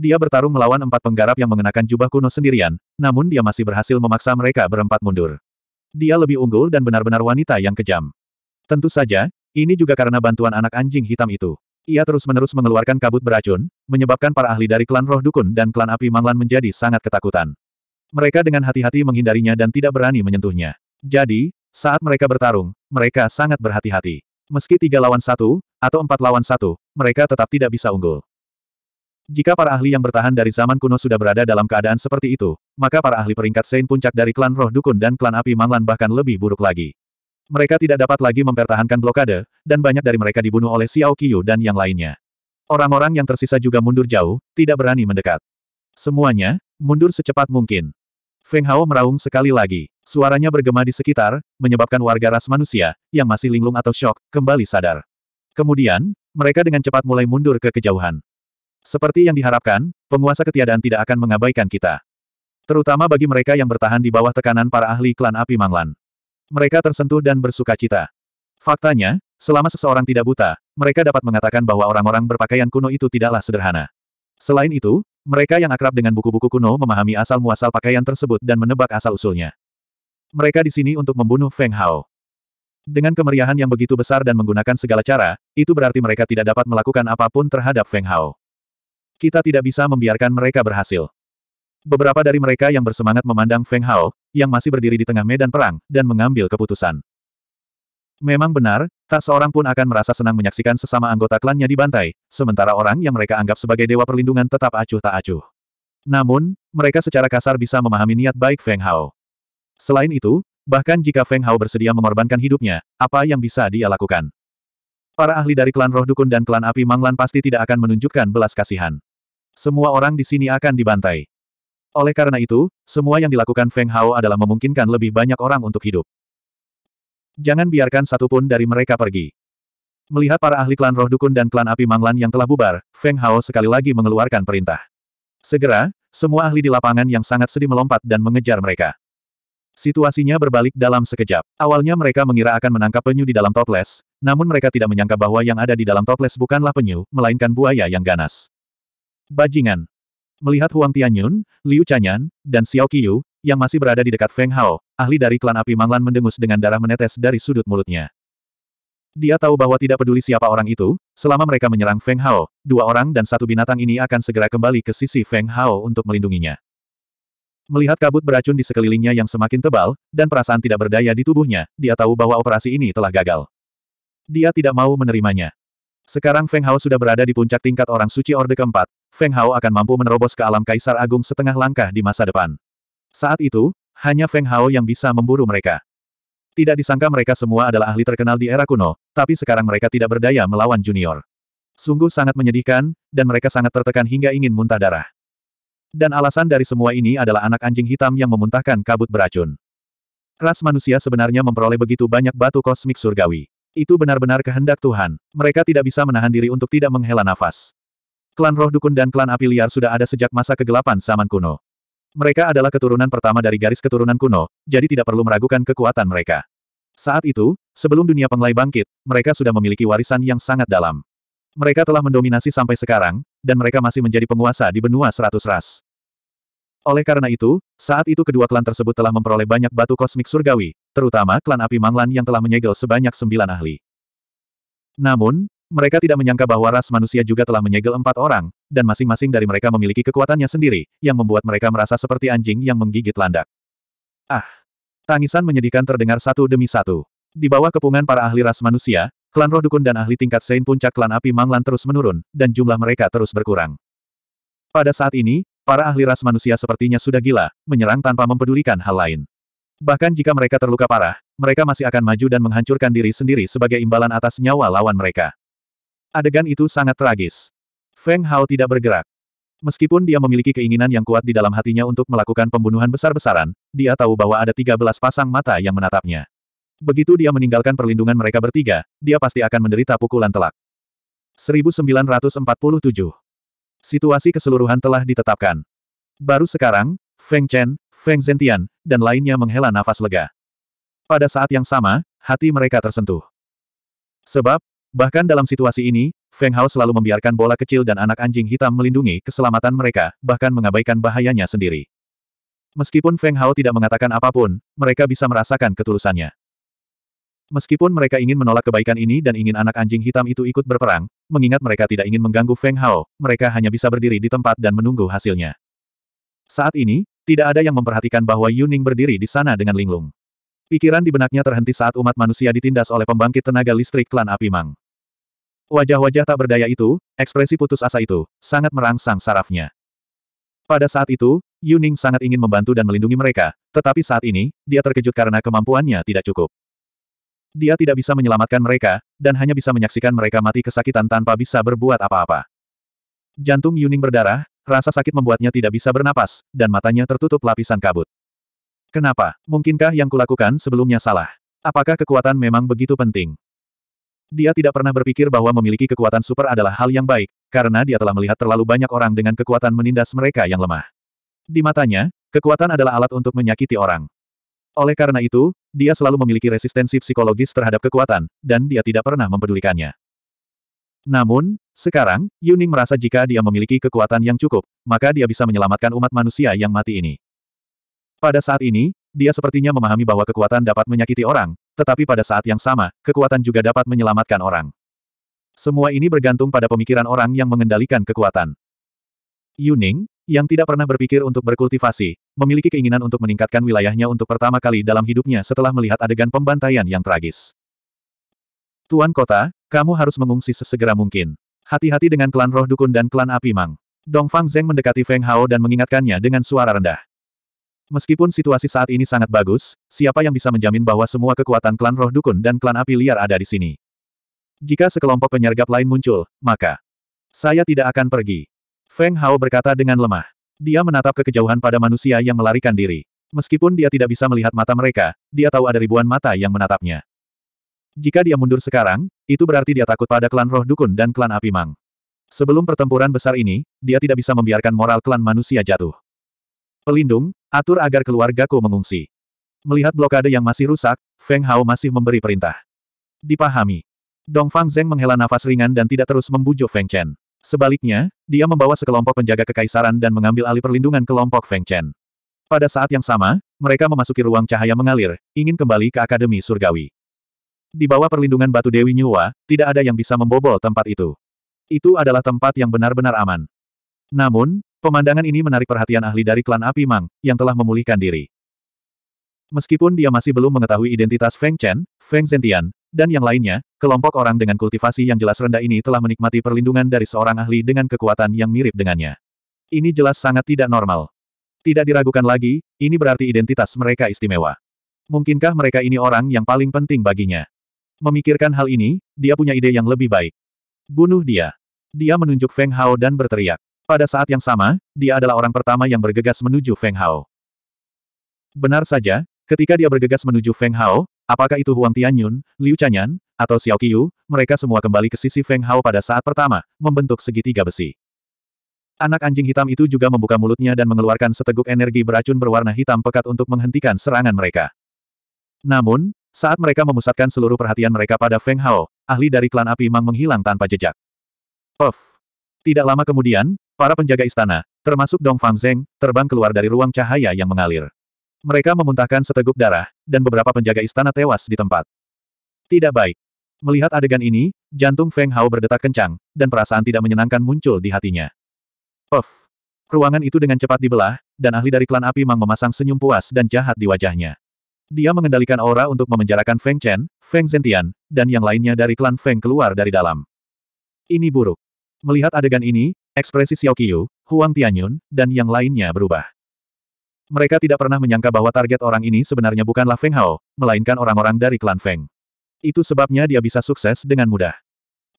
Dia bertarung melawan empat penggarap yang mengenakan jubah kuno sendirian, namun dia masih berhasil memaksa mereka berempat mundur. Dia lebih unggul dan benar-benar wanita yang kejam. Tentu saja, ini juga karena bantuan anak anjing hitam itu. Ia terus-menerus mengeluarkan kabut beracun, menyebabkan para ahli dari klan roh dukun dan klan api manglan menjadi sangat ketakutan. Mereka dengan hati-hati menghindarinya dan tidak berani menyentuhnya. Jadi, saat mereka bertarung, mereka sangat berhati-hati. Meski tiga lawan satu, atau empat lawan satu, mereka tetap tidak bisa unggul. Jika para ahli yang bertahan dari zaman kuno sudah berada dalam keadaan seperti itu, maka para ahli peringkat Saint Puncak dari klan Roh Dukun dan klan Api Manglan bahkan lebih buruk lagi. Mereka tidak dapat lagi mempertahankan blokade, dan banyak dari mereka dibunuh oleh Xiao Qiu dan yang lainnya. Orang-orang yang tersisa juga mundur jauh, tidak berani mendekat. Semuanya, mundur secepat mungkin. Feng Hao meraung sekali lagi. Suaranya bergema di sekitar, menyebabkan warga ras manusia, yang masih linglung atau shock, kembali sadar. Kemudian, mereka dengan cepat mulai mundur ke kejauhan. Seperti yang diharapkan, penguasa ketiadaan tidak akan mengabaikan kita. Terutama bagi mereka yang bertahan di bawah tekanan para ahli klan api Manglan. Mereka tersentuh dan bersuka cita. Faktanya, selama seseorang tidak buta, mereka dapat mengatakan bahwa orang-orang berpakaian kuno itu tidaklah sederhana. Selain itu, mereka yang akrab dengan buku-buku kuno memahami asal-muasal pakaian tersebut dan menebak asal-usulnya. Mereka di sini untuk membunuh Feng Hao. Dengan kemeriahan yang begitu besar dan menggunakan segala cara, itu berarti mereka tidak dapat melakukan apapun terhadap Feng Hao. Kita tidak bisa membiarkan mereka berhasil. Beberapa dari mereka yang bersemangat memandang Feng Hao, yang masih berdiri di tengah medan perang, dan mengambil keputusan. Memang benar, tak seorang pun akan merasa senang menyaksikan sesama anggota klannya dibantai, sementara orang yang mereka anggap sebagai dewa perlindungan tetap acuh tak acuh. Namun, mereka secara kasar bisa memahami niat baik Feng Hao. Selain itu, bahkan jika Feng Hao bersedia mengorbankan hidupnya, apa yang bisa dia lakukan? Para ahli dari klan roh dukun dan klan api Manglan pasti tidak akan menunjukkan belas kasihan. Semua orang di sini akan dibantai. Oleh karena itu, semua yang dilakukan Feng Hao adalah memungkinkan lebih banyak orang untuk hidup. Jangan biarkan satupun dari mereka pergi. Melihat para ahli klan roh dukun dan klan api manglan yang telah bubar, Feng Hao sekali lagi mengeluarkan perintah. Segera, semua ahli di lapangan yang sangat sedih melompat dan mengejar mereka. Situasinya berbalik dalam sekejap. Awalnya mereka mengira akan menangkap penyu di dalam toples, namun mereka tidak menyangka bahwa yang ada di dalam toples bukanlah penyu, melainkan buaya yang ganas. Bajingan. Melihat Huang Tianyun, Liu Chanyan, dan Xiao Qiyu, yang masih berada di dekat Feng Hao, ahli dari klan api Manglan mendengus dengan darah menetes dari sudut mulutnya. Dia tahu bahwa tidak peduli siapa orang itu, selama mereka menyerang Feng Hao, dua orang dan satu binatang ini akan segera kembali ke sisi Feng Hao untuk melindunginya. Melihat kabut beracun di sekelilingnya yang semakin tebal, dan perasaan tidak berdaya di tubuhnya, dia tahu bahwa operasi ini telah gagal. Dia tidak mau menerimanya. Sekarang Feng Hao sudah berada di puncak tingkat orang suci Orde keempat, Feng Hao akan mampu menerobos ke alam Kaisar Agung setengah langkah di masa depan. Saat itu, hanya Feng Hao yang bisa memburu mereka. Tidak disangka mereka semua adalah ahli terkenal di era kuno, tapi sekarang mereka tidak berdaya melawan junior. Sungguh sangat menyedihkan, dan mereka sangat tertekan hingga ingin muntah darah. Dan alasan dari semua ini adalah anak anjing hitam yang memuntahkan kabut beracun. Ras manusia sebenarnya memperoleh begitu banyak batu kosmik surgawi. Itu benar-benar kehendak Tuhan. Mereka tidak bisa menahan diri untuk tidak menghela nafas. Klan Roh Dukun dan Klan Api Liar sudah ada sejak masa kegelapan zaman kuno. Mereka adalah keturunan pertama dari garis keturunan kuno, jadi tidak perlu meragukan kekuatan mereka. Saat itu, sebelum dunia penglai bangkit, mereka sudah memiliki warisan yang sangat dalam. Mereka telah mendominasi sampai sekarang, dan mereka masih menjadi penguasa di benua seratus ras. Oleh karena itu, saat itu kedua klan tersebut telah memperoleh banyak batu kosmik surgawi, terutama klan api Manglan yang telah menyegel sebanyak sembilan ahli. Namun, mereka tidak menyangka bahwa ras manusia juga telah menyegel empat orang, dan masing-masing dari mereka memiliki kekuatannya sendiri, yang membuat mereka merasa seperti anjing yang menggigit landak. Ah! Tangisan menyedihkan terdengar satu demi satu. Di bawah kepungan para ahli ras manusia, klan roh dukun dan ahli tingkat Sein puncak klan api Manglan terus menurun, dan jumlah mereka terus berkurang. Pada saat ini, para ahli ras manusia sepertinya sudah gila, menyerang tanpa mempedulikan hal lain. Bahkan jika mereka terluka parah, mereka masih akan maju dan menghancurkan diri sendiri sebagai imbalan atas nyawa lawan mereka. Adegan itu sangat tragis. Feng Hao tidak bergerak. Meskipun dia memiliki keinginan yang kuat di dalam hatinya untuk melakukan pembunuhan besar-besaran, dia tahu bahwa ada 13 pasang mata yang menatapnya. Begitu dia meninggalkan perlindungan mereka bertiga, dia pasti akan menderita pukulan telak. 1947 Situasi keseluruhan telah ditetapkan. Baru sekarang, Feng Chen, Feng Zentian, dan lainnya menghela nafas lega. Pada saat yang sama, hati mereka tersentuh. Sebab, Bahkan dalam situasi ini, Feng Hao selalu membiarkan bola kecil dan anak anjing hitam melindungi keselamatan mereka, bahkan mengabaikan bahayanya sendiri. Meskipun Feng Hao tidak mengatakan apapun, mereka bisa merasakan ketulusannya. Meskipun mereka ingin menolak kebaikan ini dan ingin anak anjing hitam itu ikut berperang, mengingat mereka tidak ingin mengganggu Feng Hao, mereka hanya bisa berdiri di tempat dan menunggu hasilnya. Saat ini, tidak ada yang memperhatikan bahwa Yuning berdiri di sana dengan linglung. Pikiran di benaknya terhenti saat umat manusia ditindas oleh pembangkit tenaga listrik klan api Mang. Wajah-wajah tak berdaya itu, ekspresi putus asa itu, sangat merangsang sarafnya. Pada saat itu, Yuning sangat ingin membantu dan melindungi mereka, tetapi saat ini, dia terkejut karena kemampuannya tidak cukup. Dia tidak bisa menyelamatkan mereka, dan hanya bisa menyaksikan mereka mati kesakitan tanpa bisa berbuat apa-apa. Jantung Yuning berdarah, rasa sakit membuatnya tidak bisa bernapas, dan matanya tertutup lapisan kabut. Kenapa? Mungkinkah yang kulakukan sebelumnya salah? Apakah kekuatan memang begitu penting? Dia tidak pernah berpikir bahwa memiliki kekuatan super adalah hal yang baik, karena dia telah melihat terlalu banyak orang dengan kekuatan menindas mereka yang lemah. Di matanya, kekuatan adalah alat untuk menyakiti orang. Oleh karena itu, dia selalu memiliki resistensi psikologis terhadap kekuatan, dan dia tidak pernah mempedulikannya. Namun, sekarang, Yuning merasa jika dia memiliki kekuatan yang cukup, maka dia bisa menyelamatkan umat manusia yang mati ini. Pada saat ini, dia sepertinya memahami bahwa kekuatan dapat menyakiti orang, tetapi pada saat yang sama, kekuatan juga dapat menyelamatkan orang. Semua ini bergantung pada pemikiran orang yang mengendalikan kekuatan. Yuning, yang tidak pernah berpikir untuk berkultivasi, memiliki keinginan untuk meningkatkan wilayahnya untuk pertama kali dalam hidupnya setelah melihat adegan pembantaian yang tragis. Tuan Kota, kamu harus mengungsi sesegera mungkin. Hati-hati dengan klan roh dukun dan klan api mang. Dongfang Zeng mendekati Feng Hao dan mengingatkannya dengan suara rendah. Meskipun situasi saat ini sangat bagus, siapa yang bisa menjamin bahwa semua kekuatan klan roh dukun dan klan api liar ada di sini? Jika sekelompok penyergap lain muncul, maka saya tidak akan pergi. Feng Hao berkata dengan lemah. Dia menatap ke kejauhan pada manusia yang melarikan diri. Meskipun dia tidak bisa melihat mata mereka, dia tahu ada ribuan mata yang menatapnya. Jika dia mundur sekarang, itu berarti dia takut pada klan roh dukun dan klan api mang. Sebelum pertempuran besar ini, dia tidak bisa membiarkan moral klan manusia jatuh. Pelindung, atur agar keluargaku mengungsi. Melihat blokade yang masih rusak, Feng Hao masih memberi perintah. Dipahami. Dong Fang Zeng menghela nafas ringan dan tidak terus membujuk Feng Chen. Sebaliknya, dia membawa sekelompok penjaga kekaisaran dan mengambil alih perlindungan kelompok Feng Chen. Pada saat yang sama, mereka memasuki ruang cahaya mengalir, ingin kembali ke Akademi Surgawi. Di bawah perlindungan batu Dewi Nyuwa, tidak ada yang bisa membobol tempat itu. Itu adalah tempat yang benar-benar aman. Namun, Pemandangan ini menarik perhatian ahli dari klan Api Mang, yang telah memulihkan diri. Meskipun dia masih belum mengetahui identitas Feng Chen, Feng Zentian, dan yang lainnya, kelompok orang dengan kultivasi yang jelas rendah ini telah menikmati perlindungan dari seorang ahli dengan kekuatan yang mirip dengannya. Ini jelas sangat tidak normal. Tidak diragukan lagi, ini berarti identitas mereka istimewa. Mungkinkah mereka ini orang yang paling penting baginya? Memikirkan hal ini, dia punya ide yang lebih baik. Bunuh dia. Dia menunjuk Feng Hao dan berteriak. Pada saat yang sama, dia adalah orang pertama yang bergegas menuju Feng Hao. Benar saja, ketika dia bergegas menuju Feng Hao, apakah itu Huang Tianyun, Liu Chanyan, atau Xiao Qiu? mereka semua kembali ke sisi Feng Hao pada saat pertama, membentuk segitiga besi. Anak anjing hitam itu juga membuka mulutnya dan mengeluarkan seteguk energi beracun berwarna hitam pekat untuk menghentikan serangan mereka. Namun, saat mereka memusatkan seluruh perhatian mereka pada Feng Hao, ahli dari klan api Mang menghilang tanpa jejak. Puff. Tidak lama kemudian, Para penjaga istana, termasuk Dong Fang Zeng, terbang keluar dari ruang cahaya yang mengalir. Mereka memuntahkan seteguk darah, dan beberapa penjaga istana tewas di tempat. Tidak baik. Melihat adegan ini, jantung Feng Hao berdetak kencang, dan perasaan tidak menyenangkan muncul di hatinya. Puff. Ruangan itu dengan cepat dibelah, dan ahli dari klan api Mang memasang senyum puas dan jahat di wajahnya. Dia mengendalikan aura untuk memenjarakan Feng Chen, Feng Zentian, dan yang lainnya dari klan Feng keluar dari dalam. Ini buruk. Melihat adegan ini, ekspresi Xiao Qiu, Huang Tianyun, dan yang lainnya berubah. Mereka tidak pernah menyangka bahwa target orang ini sebenarnya bukanlah Feng Hao, melainkan orang-orang dari klan Feng. Itu sebabnya dia bisa sukses dengan mudah.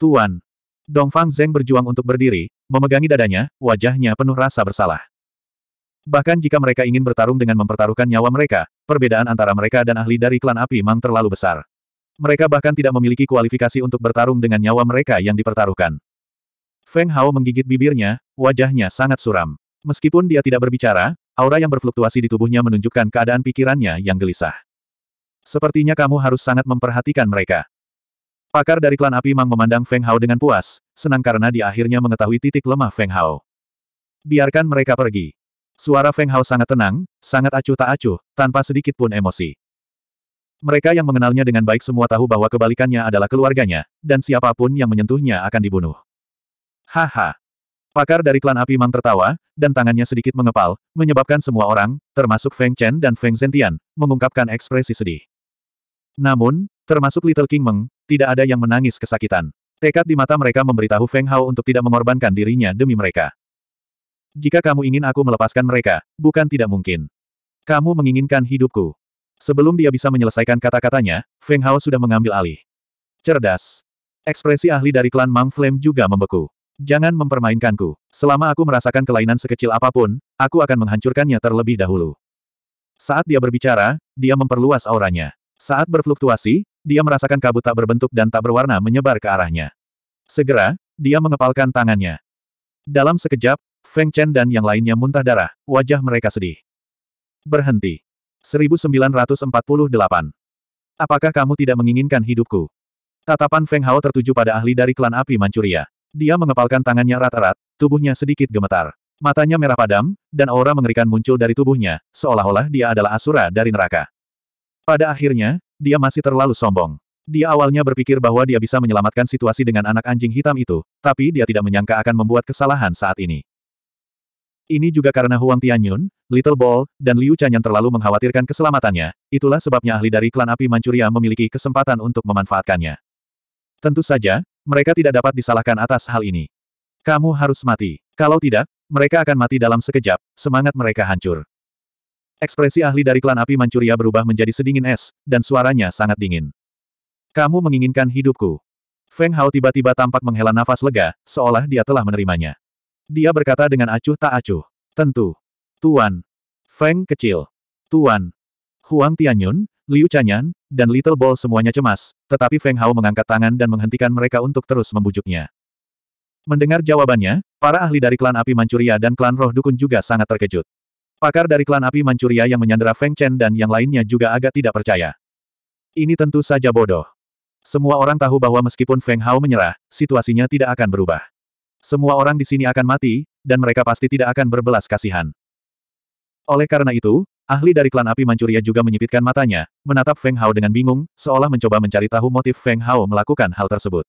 Tuan, Dong Fang Zeng berjuang untuk berdiri, memegangi dadanya, wajahnya penuh rasa bersalah. Bahkan jika mereka ingin bertarung dengan mempertaruhkan nyawa mereka, perbedaan antara mereka dan ahli dari klan api Mang terlalu besar. Mereka bahkan tidak memiliki kualifikasi untuk bertarung dengan nyawa mereka yang dipertaruhkan. Feng Hao menggigit bibirnya, wajahnya sangat suram. Meskipun dia tidak berbicara, aura yang berfluktuasi di tubuhnya menunjukkan keadaan pikirannya yang gelisah. Sepertinya kamu harus sangat memperhatikan mereka. Pakar dari klan api Mang memandang Feng Hao dengan puas, senang karena dia akhirnya mengetahui titik lemah Feng Hao. Biarkan mereka pergi. Suara Feng Hao sangat tenang, sangat acuh tak acuh, tanpa sedikit pun emosi. Mereka yang mengenalnya dengan baik semua tahu bahwa kebalikannya adalah keluarganya, dan siapapun yang menyentuhnya akan dibunuh. Haha. Pakar dari klan api Mang tertawa, dan tangannya sedikit mengepal, menyebabkan semua orang, termasuk Feng Chen dan Feng Zentian, mengungkapkan ekspresi sedih. Namun, termasuk Little King Meng, tidak ada yang menangis kesakitan. Tekad di mata mereka memberitahu Feng Hao untuk tidak mengorbankan dirinya demi mereka. Jika kamu ingin aku melepaskan mereka, bukan tidak mungkin. Kamu menginginkan hidupku. Sebelum dia bisa menyelesaikan kata-katanya, Feng Hao sudah mengambil alih. Cerdas. Ekspresi ahli dari klan Mang Flame juga membeku. Jangan mempermainkanku. Selama aku merasakan kelainan sekecil apapun, aku akan menghancurkannya terlebih dahulu. Saat dia berbicara, dia memperluas auranya. Saat berfluktuasi, dia merasakan kabut tak berbentuk dan tak berwarna menyebar ke arahnya. Segera, dia mengepalkan tangannya. Dalam sekejap, Feng Chen dan yang lainnya muntah darah, wajah mereka sedih. Berhenti. 1948. Apakah kamu tidak menginginkan hidupku? Tatapan Feng Hao tertuju pada ahli dari klan api Manchuria. Dia mengepalkan tangannya rata-rat, tubuhnya sedikit gemetar. Matanya merah padam, dan aura mengerikan muncul dari tubuhnya, seolah-olah dia adalah asura dari neraka. Pada akhirnya, dia masih terlalu sombong. Dia awalnya berpikir bahwa dia bisa menyelamatkan situasi dengan anak anjing hitam itu, tapi dia tidak menyangka akan membuat kesalahan saat ini. Ini juga karena Huang Tianyun, Little Ball, dan Liu Chanyan terlalu mengkhawatirkan keselamatannya. Itulah sebabnya ahli dari klan api Manchuria memiliki kesempatan untuk memanfaatkannya. Tentu saja, mereka tidak dapat disalahkan atas hal ini. Kamu harus mati. Kalau tidak, mereka akan mati dalam sekejap, semangat mereka hancur. Ekspresi ahli dari klan api Manchuria berubah menjadi sedingin es, dan suaranya sangat dingin. Kamu menginginkan hidupku. Feng Hao tiba-tiba tampak menghela nafas lega, seolah dia telah menerimanya. Dia berkata dengan acuh tak acuh. Tentu. Tuan. Feng kecil. Tuan. Huang Tianyun, Liu Chanyan, dan Little Ball semuanya cemas, tetapi Feng Hao mengangkat tangan dan menghentikan mereka untuk terus membujuknya. Mendengar jawabannya, para ahli dari klan api Mancuria dan klan roh dukun juga sangat terkejut. Pakar dari klan api Mancuria yang menyandera Feng Chen dan yang lainnya juga agak tidak percaya. Ini tentu saja bodoh. Semua orang tahu bahwa meskipun Feng Hao menyerah, situasinya tidak akan berubah. Semua orang di sini akan mati, dan mereka pasti tidak akan berbelas kasihan. Oleh karena itu, Ahli dari klan api Manchuria juga menyipitkan matanya, menatap Feng Hao dengan bingung, seolah mencoba mencari tahu motif Feng Hao melakukan hal tersebut.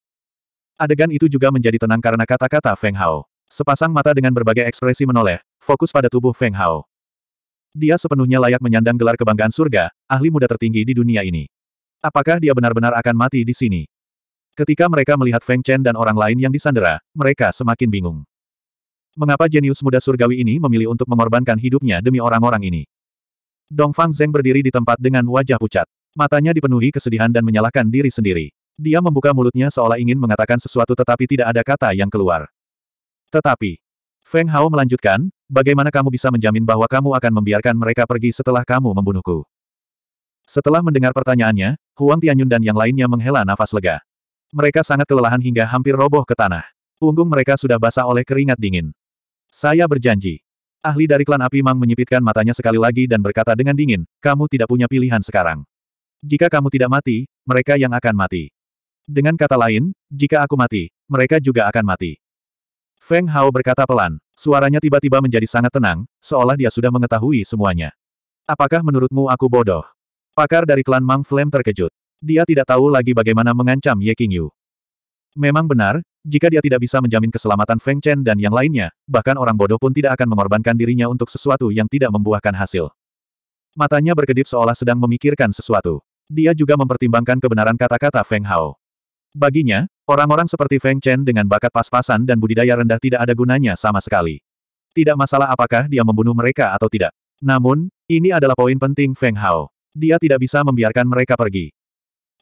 Adegan itu juga menjadi tenang karena kata-kata Feng Hao. Sepasang mata dengan berbagai ekspresi menoleh, fokus pada tubuh Feng Hao. Dia sepenuhnya layak menyandang gelar kebanggaan surga, ahli muda tertinggi di dunia ini. Apakah dia benar-benar akan mati di sini? Ketika mereka melihat Feng Chen dan orang lain yang disandera, mereka semakin bingung. Mengapa jenius muda surgawi ini memilih untuk mengorbankan hidupnya demi orang-orang ini? Dongfang Zeng berdiri di tempat dengan wajah pucat. Matanya dipenuhi kesedihan dan menyalahkan diri sendiri. Dia membuka mulutnya seolah ingin mengatakan sesuatu tetapi tidak ada kata yang keluar. Tetapi, Feng Hao melanjutkan, bagaimana kamu bisa menjamin bahwa kamu akan membiarkan mereka pergi setelah kamu membunuhku? Setelah mendengar pertanyaannya, Huang Tianyun dan yang lainnya menghela nafas lega. Mereka sangat kelelahan hingga hampir roboh ke tanah. Punggung mereka sudah basah oleh keringat dingin. Saya berjanji, Ahli dari klan api Mang menyipitkan matanya sekali lagi dan berkata dengan dingin, kamu tidak punya pilihan sekarang. Jika kamu tidak mati, mereka yang akan mati. Dengan kata lain, jika aku mati, mereka juga akan mati. Feng Hao berkata pelan, suaranya tiba-tiba menjadi sangat tenang, seolah dia sudah mengetahui semuanya. Apakah menurutmu aku bodoh? Pakar dari klan Mang Flame terkejut. Dia tidak tahu lagi bagaimana mengancam Ye Qingyu. Memang benar, jika dia tidak bisa menjamin keselamatan Feng Chen dan yang lainnya, bahkan orang bodoh pun tidak akan mengorbankan dirinya untuk sesuatu yang tidak membuahkan hasil. Matanya berkedip seolah sedang memikirkan sesuatu. Dia juga mempertimbangkan kebenaran kata-kata Feng Hao. Baginya, orang-orang seperti Feng Chen dengan bakat pas-pasan dan budidaya rendah tidak ada gunanya sama sekali. Tidak masalah apakah dia membunuh mereka atau tidak. Namun, ini adalah poin penting Feng Hao. Dia tidak bisa membiarkan mereka pergi.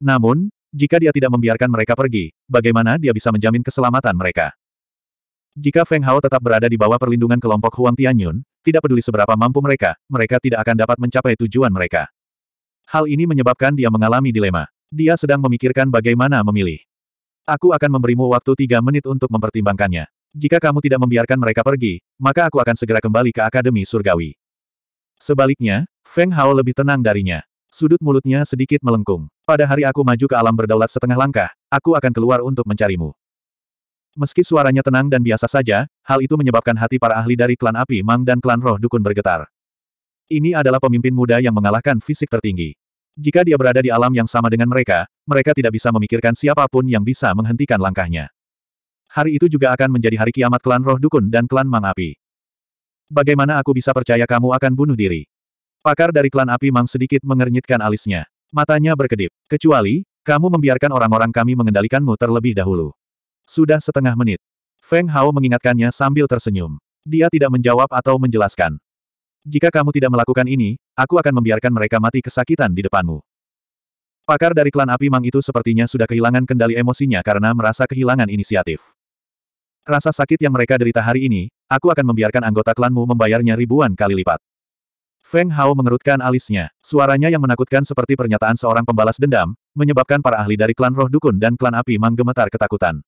Namun, jika dia tidak membiarkan mereka pergi, bagaimana dia bisa menjamin keselamatan mereka? Jika Feng Hao tetap berada di bawah perlindungan kelompok Huang Tianyun, tidak peduli seberapa mampu mereka, mereka tidak akan dapat mencapai tujuan mereka. Hal ini menyebabkan dia mengalami dilema. Dia sedang memikirkan bagaimana memilih. Aku akan memberimu waktu tiga menit untuk mempertimbangkannya. Jika kamu tidak membiarkan mereka pergi, maka aku akan segera kembali ke Akademi Surgawi. Sebaliknya, Feng Hao lebih tenang darinya. Sudut mulutnya sedikit melengkung. Pada hari aku maju ke alam berdaulat setengah langkah, aku akan keluar untuk mencarimu. Meski suaranya tenang dan biasa saja, hal itu menyebabkan hati para ahli dari klan api Mang dan klan roh dukun bergetar. Ini adalah pemimpin muda yang mengalahkan fisik tertinggi. Jika dia berada di alam yang sama dengan mereka, mereka tidak bisa memikirkan siapapun yang bisa menghentikan langkahnya. Hari itu juga akan menjadi hari kiamat klan roh dukun dan klan mang api. Bagaimana aku bisa percaya kamu akan bunuh diri? Pakar dari klan api Mang sedikit mengernyitkan alisnya. Matanya berkedip. Kecuali, kamu membiarkan orang-orang kami mengendalikanmu terlebih dahulu. Sudah setengah menit. Feng Hao mengingatkannya sambil tersenyum. Dia tidak menjawab atau menjelaskan. Jika kamu tidak melakukan ini, aku akan membiarkan mereka mati kesakitan di depanmu. Pakar dari klan api Mang itu sepertinya sudah kehilangan kendali emosinya karena merasa kehilangan inisiatif. Rasa sakit yang mereka derita hari ini, aku akan membiarkan anggota klanmu membayarnya ribuan kali lipat. Feng Hao mengerutkan alisnya. Suaranya yang menakutkan seperti pernyataan seorang pembalas dendam, menyebabkan para ahli dari klan roh dukun dan klan api Mang ketakutan.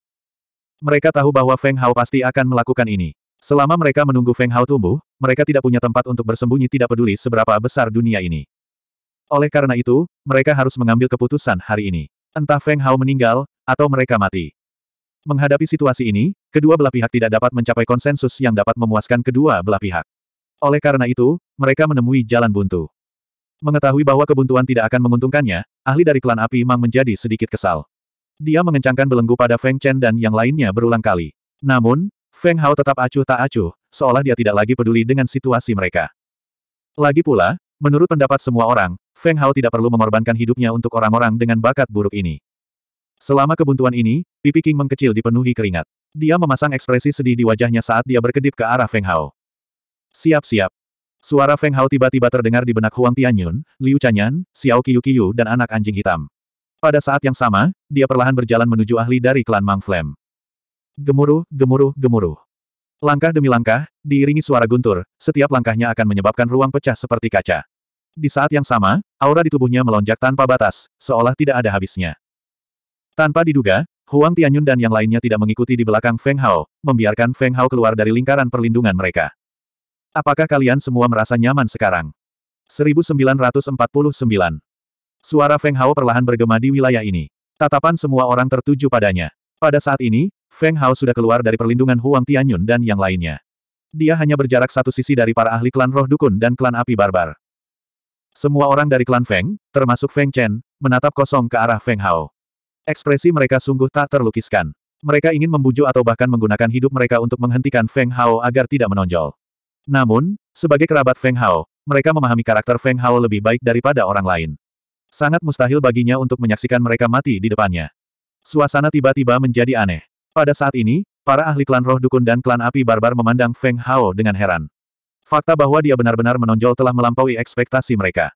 Mereka tahu bahwa Feng Hao pasti akan melakukan ini. Selama mereka menunggu Feng Hao tumbuh, mereka tidak punya tempat untuk bersembunyi tidak peduli seberapa besar dunia ini. Oleh karena itu, mereka harus mengambil keputusan hari ini. Entah Feng Hao meninggal, atau mereka mati. Menghadapi situasi ini, kedua belah pihak tidak dapat mencapai konsensus yang dapat memuaskan kedua belah pihak. Oleh karena itu, mereka menemui jalan buntu. Mengetahui bahwa kebuntuan tidak akan menguntungkannya, ahli dari klan api Mang menjadi sedikit kesal. Dia mengencangkan belenggu pada Feng Chen dan yang lainnya berulang kali. Namun, Feng Hao tetap acuh tak acuh, seolah dia tidak lagi peduli dengan situasi mereka. Lagi pula, menurut pendapat semua orang, Feng Hao tidak perlu mengorbankan hidupnya untuk orang-orang dengan bakat buruk ini. Selama kebuntuan ini, pipi King mengkecil dipenuhi keringat. Dia memasang ekspresi sedih di wajahnya saat dia berkedip ke arah Feng Hao. Siap-siap. Suara Feng Hao tiba-tiba terdengar di benak Huang Tianyun, Liu Chanyan, Xiao Qiyu dan anak anjing hitam. Pada saat yang sama, dia perlahan berjalan menuju ahli dari klan Mang Flame. Gemuruh, gemuruh, gemuruh. Langkah demi langkah, diiringi suara guntur, setiap langkahnya akan menyebabkan ruang pecah seperti kaca. Di saat yang sama, aura di tubuhnya melonjak tanpa batas, seolah tidak ada habisnya. Tanpa diduga, Huang Tianyun dan yang lainnya tidak mengikuti di belakang Feng Hao, membiarkan Feng Hao keluar dari lingkaran perlindungan mereka. Apakah kalian semua merasa nyaman sekarang? 1949. Suara Feng Hao perlahan bergema di wilayah ini. Tatapan semua orang tertuju padanya. Pada saat ini, Feng Hao sudah keluar dari perlindungan Huang Tianyun dan yang lainnya. Dia hanya berjarak satu sisi dari para ahli klan roh dukun dan klan api barbar. Semua orang dari klan Feng, termasuk Feng Chen, menatap kosong ke arah Feng Hao. Ekspresi mereka sungguh tak terlukiskan. Mereka ingin membujuk atau bahkan menggunakan hidup mereka untuk menghentikan Feng Hao agar tidak menonjol. Namun, sebagai kerabat Feng Hao, mereka memahami karakter Feng Hao lebih baik daripada orang lain. Sangat mustahil baginya untuk menyaksikan mereka mati di depannya. Suasana tiba-tiba menjadi aneh. Pada saat ini, para ahli klan roh dukun dan klan api barbar memandang Feng Hao dengan heran. Fakta bahwa dia benar-benar menonjol telah melampaui ekspektasi mereka.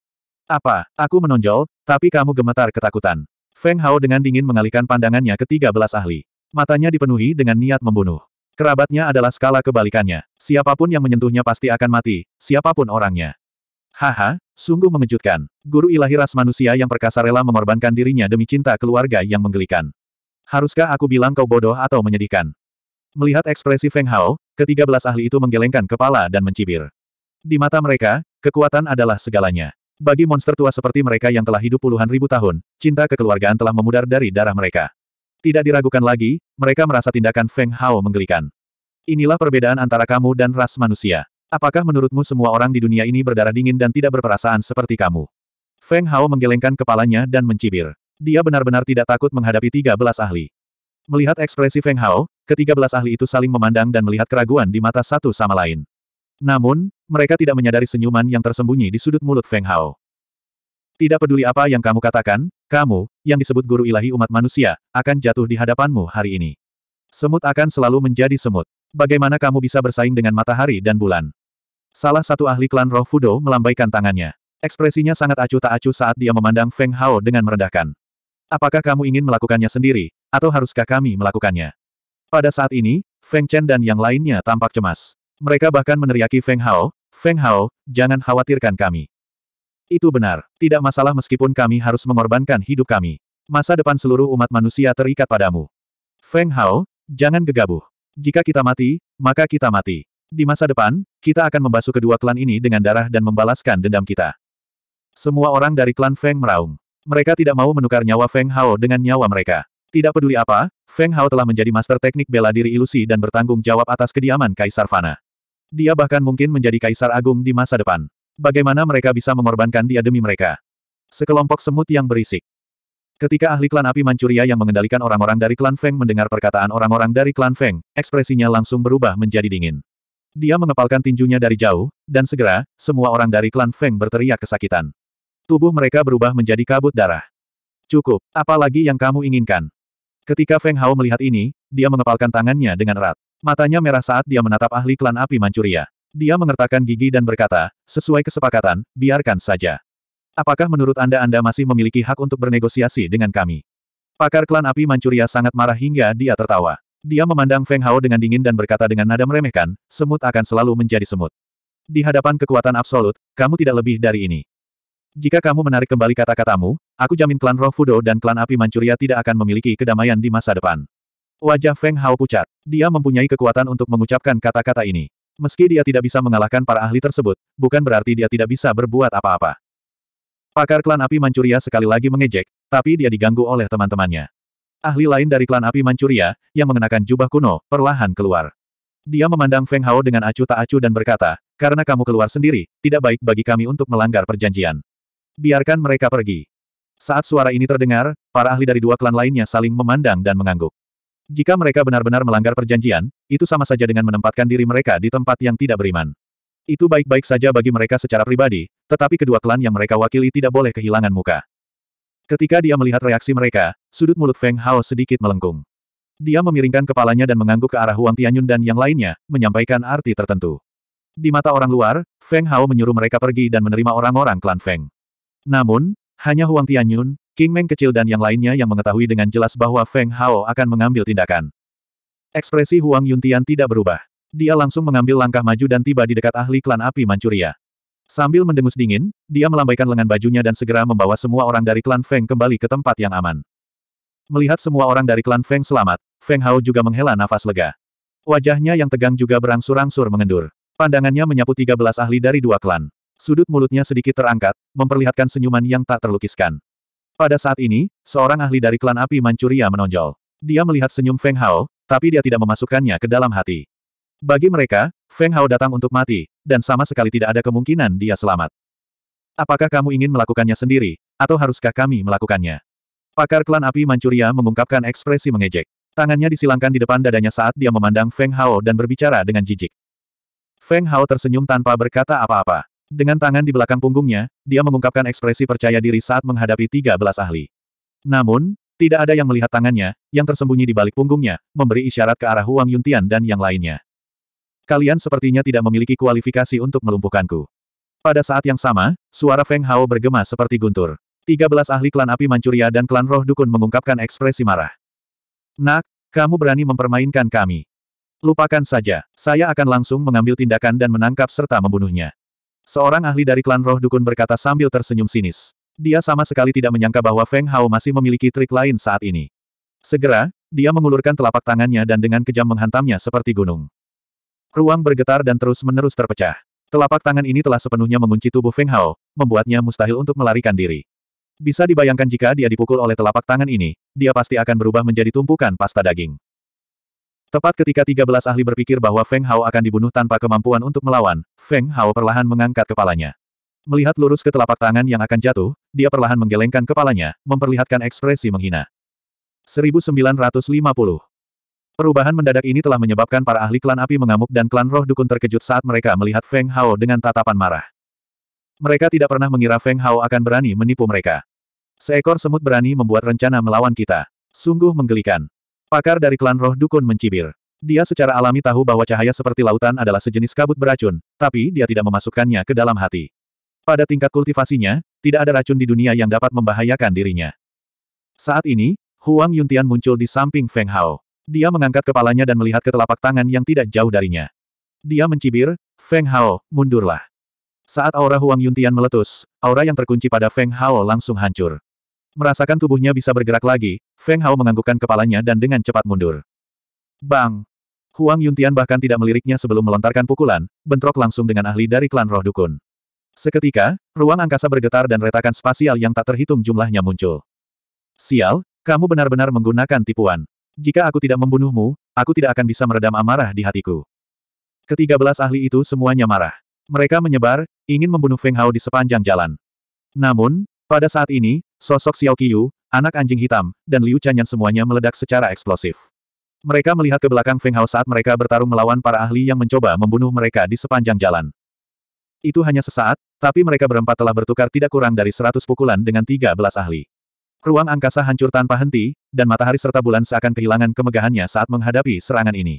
Apa, aku menonjol, tapi kamu gemetar ketakutan. Feng Hao dengan dingin mengalihkan pandangannya ke tiga belas ahli. Matanya dipenuhi dengan niat membunuh. Kerabatnya adalah skala kebalikannya. Siapapun yang menyentuhnya pasti akan mati, siapapun orangnya. Haha, sungguh mengejutkan. Guru ilahi ras manusia yang perkasa rela mengorbankan dirinya demi cinta keluarga yang menggelikan. Haruskah aku bilang kau bodoh atau menyedihkan? Melihat ekspresi Feng Hao, ketiga belas ahli itu menggelengkan kepala dan mencibir. Di mata mereka, kekuatan adalah segalanya. Bagi monster tua seperti mereka yang telah hidup puluhan ribu tahun, cinta kekeluargaan telah memudar dari darah mereka. Tidak diragukan lagi, mereka merasa tindakan Feng Hao menggelikan. Inilah perbedaan antara kamu dan ras manusia. Apakah menurutmu semua orang di dunia ini berdarah dingin dan tidak berperasaan seperti kamu? Feng Hao menggelengkan kepalanya dan mencibir. Dia benar-benar tidak takut menghadapi tiga belas ahli. Melihat ekspresi Feng Hao, ketiga belas ahli itu saling memandang dan melihat keraguan di mata satu sama lain. Namun, mereka tidak menyadari senyuman yang tersembunyi di sudut mulut Feng Hao. Tidak peduli apa yang kamu katakan, kamu, yang disebut guru ilahi umat manusia, akan jatuh di hadapanmu hari ini. Semut akan selalu menjadi semut. Bagaimana kamu bisa bersaing dengan matahari dan bulan? Salah satu ahli klan roh Fudo melambaikan tangannya. Ekspresinya sangat acuh tak acuh saat dia memandang Feng Hao dengan merendahkan. Apakah kamu ingin melakukannya sendiri, atau haruskah kami melakukannya? Pada saat ini, Feng Chen dan yang lainnya tampak cemas. Mereka bahkan meneriaki Feng Hao, Feng Hao, jangan khawatirkan kami. Itu benar. Tidak masalah meskipun kami harus mengorbankan hidup kami. Masa depan seluruh umat manusia terikat padamu. Feng Hao, jangan gegabah. Jika kita mati, maka kita mati. Di masa depan, kita akan membasuh kedua klan ini dengan darah dan membalaskan dendam kita. Semua orang dari klan Feng meraung. Mereka tidak mau menukar nyawa Feng Hao dengan nyawa mereka. Tidak peduli apa, Feng Hao telah menjadi master teknik bela diri ilusi dan bertanggung jawab atas kediaman Kaisar Fana. Dia bahkan mungkin menjadi Kaisar Agung di masa depan. Bagaimana mereka bisa mengorbankan dia demi mereka? Sekelompok semut yang berisik. Ketika ahli klan api Manchuria yang mengendalikan orang-orang dari klan Feng mendengar perkataan orang-orang dari klan Feng, ekspresinya langsung berubah menjadi dingin. Dia mengepalkan tinjunya dari jauh, dan segera, semua orang dari klan Feng berteriak kesakitan. Tubuh mereka berubah menjadi kabut darah. Cukup, apalagi yang kamu inginkan. Ketika Feng Hao melihat ini, dia mengepalkan tangannya dengan erat. Matanya merah saat dia menatap ahli klan api Manchuria. Dia mengertakkan gigi dan berkata, sesuai kesepakatan, biarkan saja. Apakah menurut Anda Anda masih memiliki hak untuk bernegosiasi dengan kami? Pakar klan api Manchuria sangat marah hingga dia tertawa. Dia memandang Feng Hao dengan dingin dan berkata dengan nada meremehkan, semut akan selalu menjadi semut. Di hadapan kekuatan absolut, kamu tidak lebih dari ini. Jika kamu menarik kembali kata-katamu, aku jamin klan roh Fudo dan klan api Manchuria tidak akan memiliki kedamaian di masa depan. Wajah Feng Hao pucat. Dia mempunyai kekuatan untuk mengucapkan kata-kata ini. Meski dia tidak bisa mengalahkan para ahli tersebut, bukan berarti dia tidak bisa berbuat apa-apa. Pakar klan api Manchuria sekali lagi mengejek, tapi dia diganggu oleh teman-temannya. Ahli lain dari klan api Manchuria, yang mengenakan jubah kuno, perlahan keluar. Dia memandang Feng Hao dengan acuh tak acuh dan berkata, karena kamu keluar sendiri, tidak baik bagi kami untuk melanggar perjanjian. Biarkan mereka pergi. Saat suara ini terdengar, para ahli dari dua klan lainnya saling memandang dan mengangguk. Jika mereka benar-benar melanggar perjanjian, itu sama saja dengan menempatkan diri mereka di tempat yang tidak beriman. Itu baik-baik saja bagi mereka secara pribadi, tetapi kedua klan yang mereka wakili tidak boleh kehilangan muka. Ketika dia melihat reaksi mereka, sudut mulut Feng Hao sedikit melengkung. Dia memiringkan kepalanya dan mengangguk ke arah Huang Tianyun dan yang lainnya, menyampaikan arti tertentu. Di mata orang luar, Feng Hao menyuruh mereka pergi dan menerima orang-orang klan Feng. Namun, hanya Huang Tianyun, King Meng kecil dan yang lainnya yang mengetahui dengan jelas bahwa Feng Hao akan mengambil tindakan. Ekspresi Huang Yuntian tidak berubah. Dia langsung mengambil langkah maju dan tiba di dekat ahli klan api Manchuria. Sambil mendengus dingin, dia melambaikan lengan bajunya dan segera membawa semua orang dari klan Feng kembali ke tempat yang aman. Melihat semua orang dari klan Feng selamat, Feng Hao juga menghela nafas lega. Wajahnya yang tegang juga berangsur-angsur mengendur. Pandangannya menyapu 13 ahli dari dua klan. Sudut mulutnya sedikit terangkat, memperlihatkan senyuman yang tak terlukiskan. Pada saat ini, seorang ahli dari klan api Manchuria menonjol. Dia melihat senyum Feng Hao, tapi dia tidak memasukkannya ke dalam hati. Bagi mereka, Feng Hao datang untuk mati, dan sama sekali tidak ada kemungkinan dia selamat. Apakah kamu ingin melakukannya sendiri, atau haruskah kami melakukannya? Pakar klan api Manchuria mengungkapkan ekspresi mengejek. Tangannya disilangkan di depan dadanya saat dia memandang Feng Hao dan berbicara dengan jijik. Feng Hao tersenyum tanpa berkata apa-apa. Dengan tangan di belakang punggungnya, dia mengungkapkan ekspresi percaya diri saat menghadapi tiga belas ahli. Namun, tidak ada yang melihat tangannya, yang tersembunyi di balik punggungnya, memberi isyarat ke arah Huang Yuntian dan yang lainnya. Kalian sepertinya tidak memiliki kualifikasi untuk melumpuhkanku. Pada saat yang sama, suara Feng Hao bergema seperti guntur. Tiga belas ahli klan api Manchuria dan klan roh dukun mengungkapkan ekspresi marah. Nak, kamu berani mempermainkan kami. Lupakan saja, saya akan langsung mengambil tindakan dan menangkap serta membunuhnya. Seorang ahli dari klan roh dukun berkata sambil tersenyum sinis. Dia sama sekali tidak menyangka bahwa Feng Hao masih memiliki trik lain saat ini. Segera, dia mengulurkan telapak tangannya dan dengan kejam menghantamnya seperti gunung. Ruang bergetar dan terus-menerus terpecah. Telapak tangan ini telah sepenuhnya mengunci tubuh Feng Hao, membuatnya mustahil untuk melarikan diri. Bisa dibayangkan jika dia dipukul oleh telapak tangan ini, dia pasti akan berubah menjadi tumpukan pasta daging. Tepat ketika belas ahli berpikir bahwa Feng Hao akan dibunuh tanpa kemampuan untuk melawan, Feng Hao perlahan mengangkat kepalanya. Melihat lurus ke telapak tangan yang akan jatuh, dia perlahan menggelengkan kepalanya, memperlihatkan ekspresi menghina. 1950 Perubahan mendadak ini telah menyebabkan para ahli klan api mengamuk dan klan roh dukun terkejut saat mereka melihat Feng Hao dengan tatapan marah. Mereka tidak pernah mengira Feng Hao akan berani menipu mereka. Seekor semut berani membuat rencana melawan kita. Sungguh menggelikan. Pakar dari klan roh dukun mencibir. Dia secara alami tahu bahwa cahaya seperti lautan adalah sejenis kabut beracun, tapi dia tidak memasukkannya ke dalam hati. Pada tingkat kultivasinya, tidak ada racun di dunia yang dapat membahayakan dirinya. Saat ini, Huang Yuntian muncul di samping Feng Hao. Dia mengangkat kepalanya dan melihat ke telapak tangan yang tidak jauh darinya. Dia mencibir, Feng Hao, mundurlah. Saat aura Huang Yuntian meletus, aura yang terkunci pada Feng Hao langsung hancur. Merasakan tubuhnya bisa bergerak lagi, Feng Hao menganggukkan kepalanya dan dengan cepat mundur. Bang! Huang Yuntian bahkan tidak meliriknya sebelum melontarkan pukulan, bentrok langsung dengan ahli dari klan roh dukun. Seketika, ruang angkasa bergetar dan retakan spasial yang tak terhitung jumlahnya muncul. Sial, kamu benar-benar menggunakan tipuan. Jika aku tidak membunuhmu, aku tidak akan bisa meredam amarah di hatiku. Ketiga belas ahli itu semuanya marah. Mereka menyebar, ingin membunuh Feng Hao di sepanjang jalan. Namun, pada saat ini, sosok Xiao Qiyu, anak anjing hitam, dan Liu Chanyan semuanya meledak secara eksplosif. Mereka melihat ke belakang Feng Hao saat mereka bertarung melawan para ahli yang mencoba membunuh mereka di sepanjang jalan. Itu hanya sesaat, tapi mereka berempat telah bertukar tidak kurang dari seratus pukulan dengan tiga belas ahli. Ruang angkasa hancur tanpa henti, dan matahari serta bulan seakan kehilangan kemegahannya saat menghadapi serangan ini.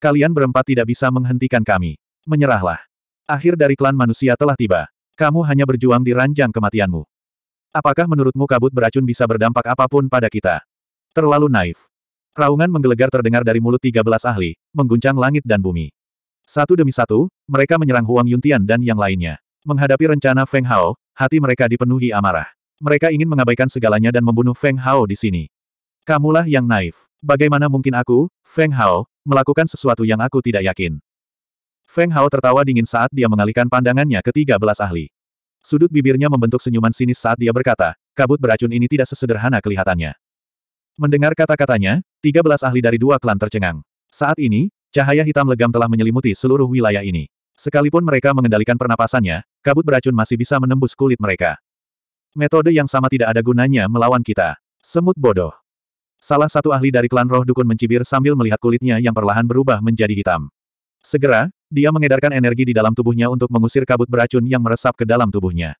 Kalian berempat tidak bisa menghentikan kami. Menyerahlah. Akhir dari klan manusia telah tiba. Kamu hanya berjuang di ranjang kematianmu. Apakah menurutmu kabut beracun bisa berdampak apapun pada kita? Terlalu naif. Raungan menggelegar terdengar dari mulut tiga belas ahli, mengguncang langit dan bumi. Satu demi satu, mereka menyerang Huang Yuntian dan yang lainnya. Menghadapi rencana Feng Hao, hati mereka dipenuhi amarah. Mereka ingin mengabaikan segalanya dan membunuh Feng Hao di sini. Kamulah yang naif. Bagaimana mungkin aku, Feng Hao, melakukan sesuatu yang aku tidak yakin? Feng Hao tertawa dingin saat dia mengalihkan pandangannya ke tiga belas ahli. Sudut bibirnya membentuk senyuman sinis saat dia berkata, kabut beracun ini tidak sesederhana kelihatannya. Mendengar kata-katanya, 13 ahli dari dua klan tercengang. Saat ini, cahaya hitam legam telah menyelimuti seluruh wilayah ini. Sekalipun mereka mengendalikan pernapasannya, kabut beracun masih bisa menembus kulit mereka. Metode yang sama tidak ada gunanya melawan kita. Semut bodoh. Salah satu ahli dari klan roh dukun mencibir sambil melihat kulitnya yang perlahan berubah menjadi hitam. Segera, dia mengedarkan energi di dalam tubuhnya untuk mengusir kabut beracun yang meresap ke dalam tubuhnya.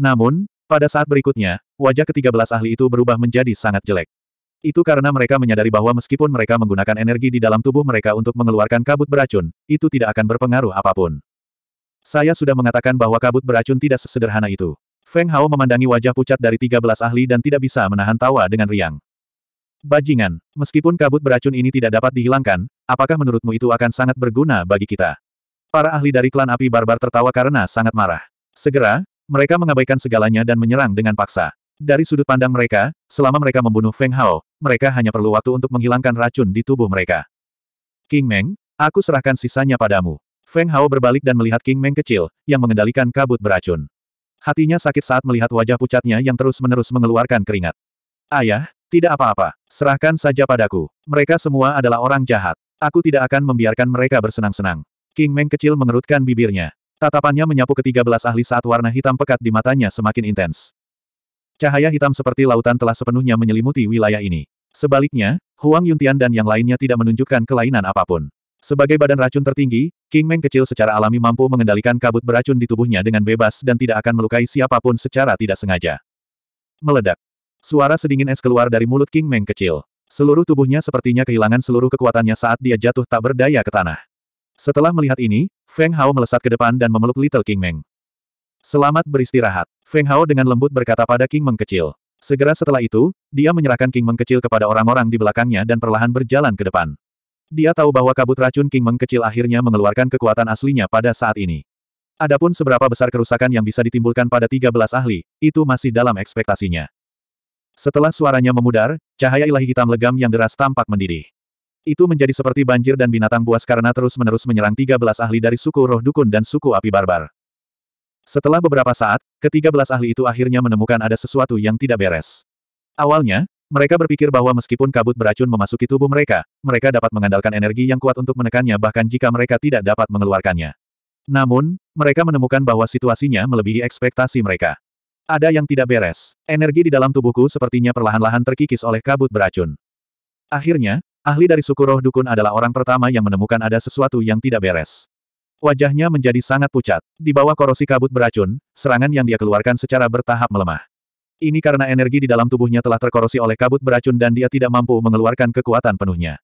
Namun, pada saat berikutnya, wajah ketiga belas ahli itu berubah menjadi sangat jelek. Itu karena mereka menyadari bahwa meskipun mereka menggunakan energi di dalam tubuh mereka untuk mengeluarkan kabut beracun, itu tidak akan berpengaruh apapun. Saya sudah mengatakan bahwa kabut beracun tidak sesederhana itu. Feng Hao memandangi wajah pucat dari tiga belas ahli dan tidak bisa menahan tawa dengan riang. Bajingan, meskipun kabut beracun ini tidak dapat dihilangkan, Apakah menurutmu itu akan sangat berguna bagi kita? Para ahli dari klan api barbar tertawa karena sangat marah. Segera, mereka mengabaikan segalanya dan menyerang dengan paksa. Dari sudut pandang mereka, selama mereka membunuh Feng Hao, mereka hanya perlu waktu untuk menghilangkan racun di tubuh mereka. King Meng, aku serahkan sisanya padamu. Feng Hao berbalik dan melihat King Meng kecil, yang mengendalikan kabut beracun. Hatinya sakit saat melihat wajah pucatnya yang terus-menerus mengeluarkan keringat. Ayah, tidak apa-apa, serahkan saja padaku. Mereka semua adalah orang jahat. Aku tidak akan membiarkan mereka bersenang-senang. King Meng kecil mengerutkan bibirnya. Tatapannya menyapu ke tiga belas ahli saat warna hitam pekat di matanya semakin intens. Cahaya hitam seperti lautan telah sepenuhnya menyelimuti wilayah ini. Sebaliknya, Huang Yuntian dan yang lainnya tidak menunjukkan kelainan apapun. Sebagai badan racun tertinggi, King Meng kecil secara alami mampu mengendalikan kabut beracun di tubuhnya dengan bebas dan tidak akan melukai siapapun secara tidak sengaja. Meledak. Suara sedingin es keluar dari mulut King Meng kecil. Seluruh tubuhnya sepertinya kehilangan seluruh kekuatannya saat dia jatuh tak berdaya ke tanah. Setelah melihat ini, Feng Hao melesat ke depan dan memeluk Little King Meng. Selamat beristirahat. Feng Hao dengan lembut berkata pada King Meng kecil. Segera setelah itu, dia menyerahkan King Meng kecil kepada orang-orang di belakangnya dan perlahan berjalan ke depan. Dia tahu bahwa kabut racun King Meng kecil akhirnya mengeluarkan kekuatan aslinya pada saat ini. Adapun seberapa besar kerusakan yang bisa ditimbulkan pada 13 ahli, itu masih dalam ekspektasinya. Setelah suaranya memudar, cahaya ilahi hitam legam yang deras tampak mendidih. Itu menjadi seperti banjir dan binatang buas karena terus-menerus menyerang tiga belas ahli dari suku roh dukun dan suku api barbar. Setelah beberapa saat, ketiga belas ahli itu akhirnya menemukan ada sesuatu yang tidak beres. Awalnya, mereka berpikir bahwa meskipun kabut beracun memasuki tubuh mereka, mereka dapat mengandalkan energi yang kuat untuk menekannya bahkan jika mereka tidak dapat mengeluarkannya. Namun, mereka menemukan bahwa situasinya melebihi ekspektasi mereka. Ada yang tidak beres. Energi di dalam tubuhku sepertinya perlahan-lahan terkikis oleh kabut beracun. Akhirnya, ahli dari suku roh dukun adalah orang pertama yang menemukan ada sesuatu yang tidak beres. Wajahnya menjadi sangat pucat. Di bawah korosi kabut beracun, serangan yang dia keluarkan secara bertahap melemah. Ini karena energi di dalam tubuhnya telah terkorosi oleh kabut beracun dan dia tidak mampu mengeluarkan kekuatan penuhnya.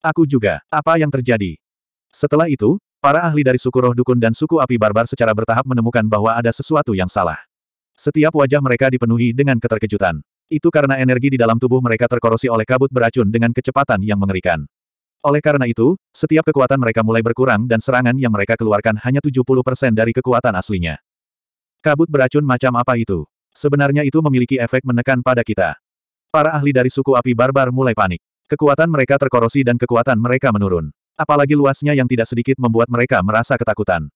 Aku juga, apa yang terjadi? Setelah itu, para ahli dari suku roh dukun dan suku api barbar secara bertahap menemukan bahwa ada sesuatu yang salah. Setiap wajah mereka dipenuhi dengan keterkejutan. Itu karena energi di dalam tubuh mereka terkorosi oleh kabut beracun dengan kecepatan yang mengerikan. Oleh karena itu, setiap kekuatan mereka mulai berkurang dan serangan yang mereka keluarkan hanya 70% dari kekuatan aslinya. Kabut beracun macam apa itu? Sebenarnya itu memiliki efek menekan pada kita. Para ahli dari suku api barbar mulai panik. Kekuatan mereka terkorosi dan kekuatan mereka menurun. Apalagi luasnya yang tidak sedikit membuat mereka merasa ketakutan.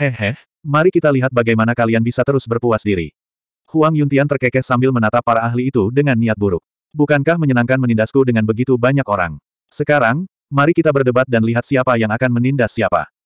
Hehe, mari kita lihat bagaimana kalian bisa terus berpuas diri. Huang Yuntian terkekeh sambil menatap para ahli itu dengan niat buruk. Bukankah menyenangkan menindasku dengan begitu banyak orang? Sekarang, mari kita berdebat dan lihat siapa yang akan menindas siapa.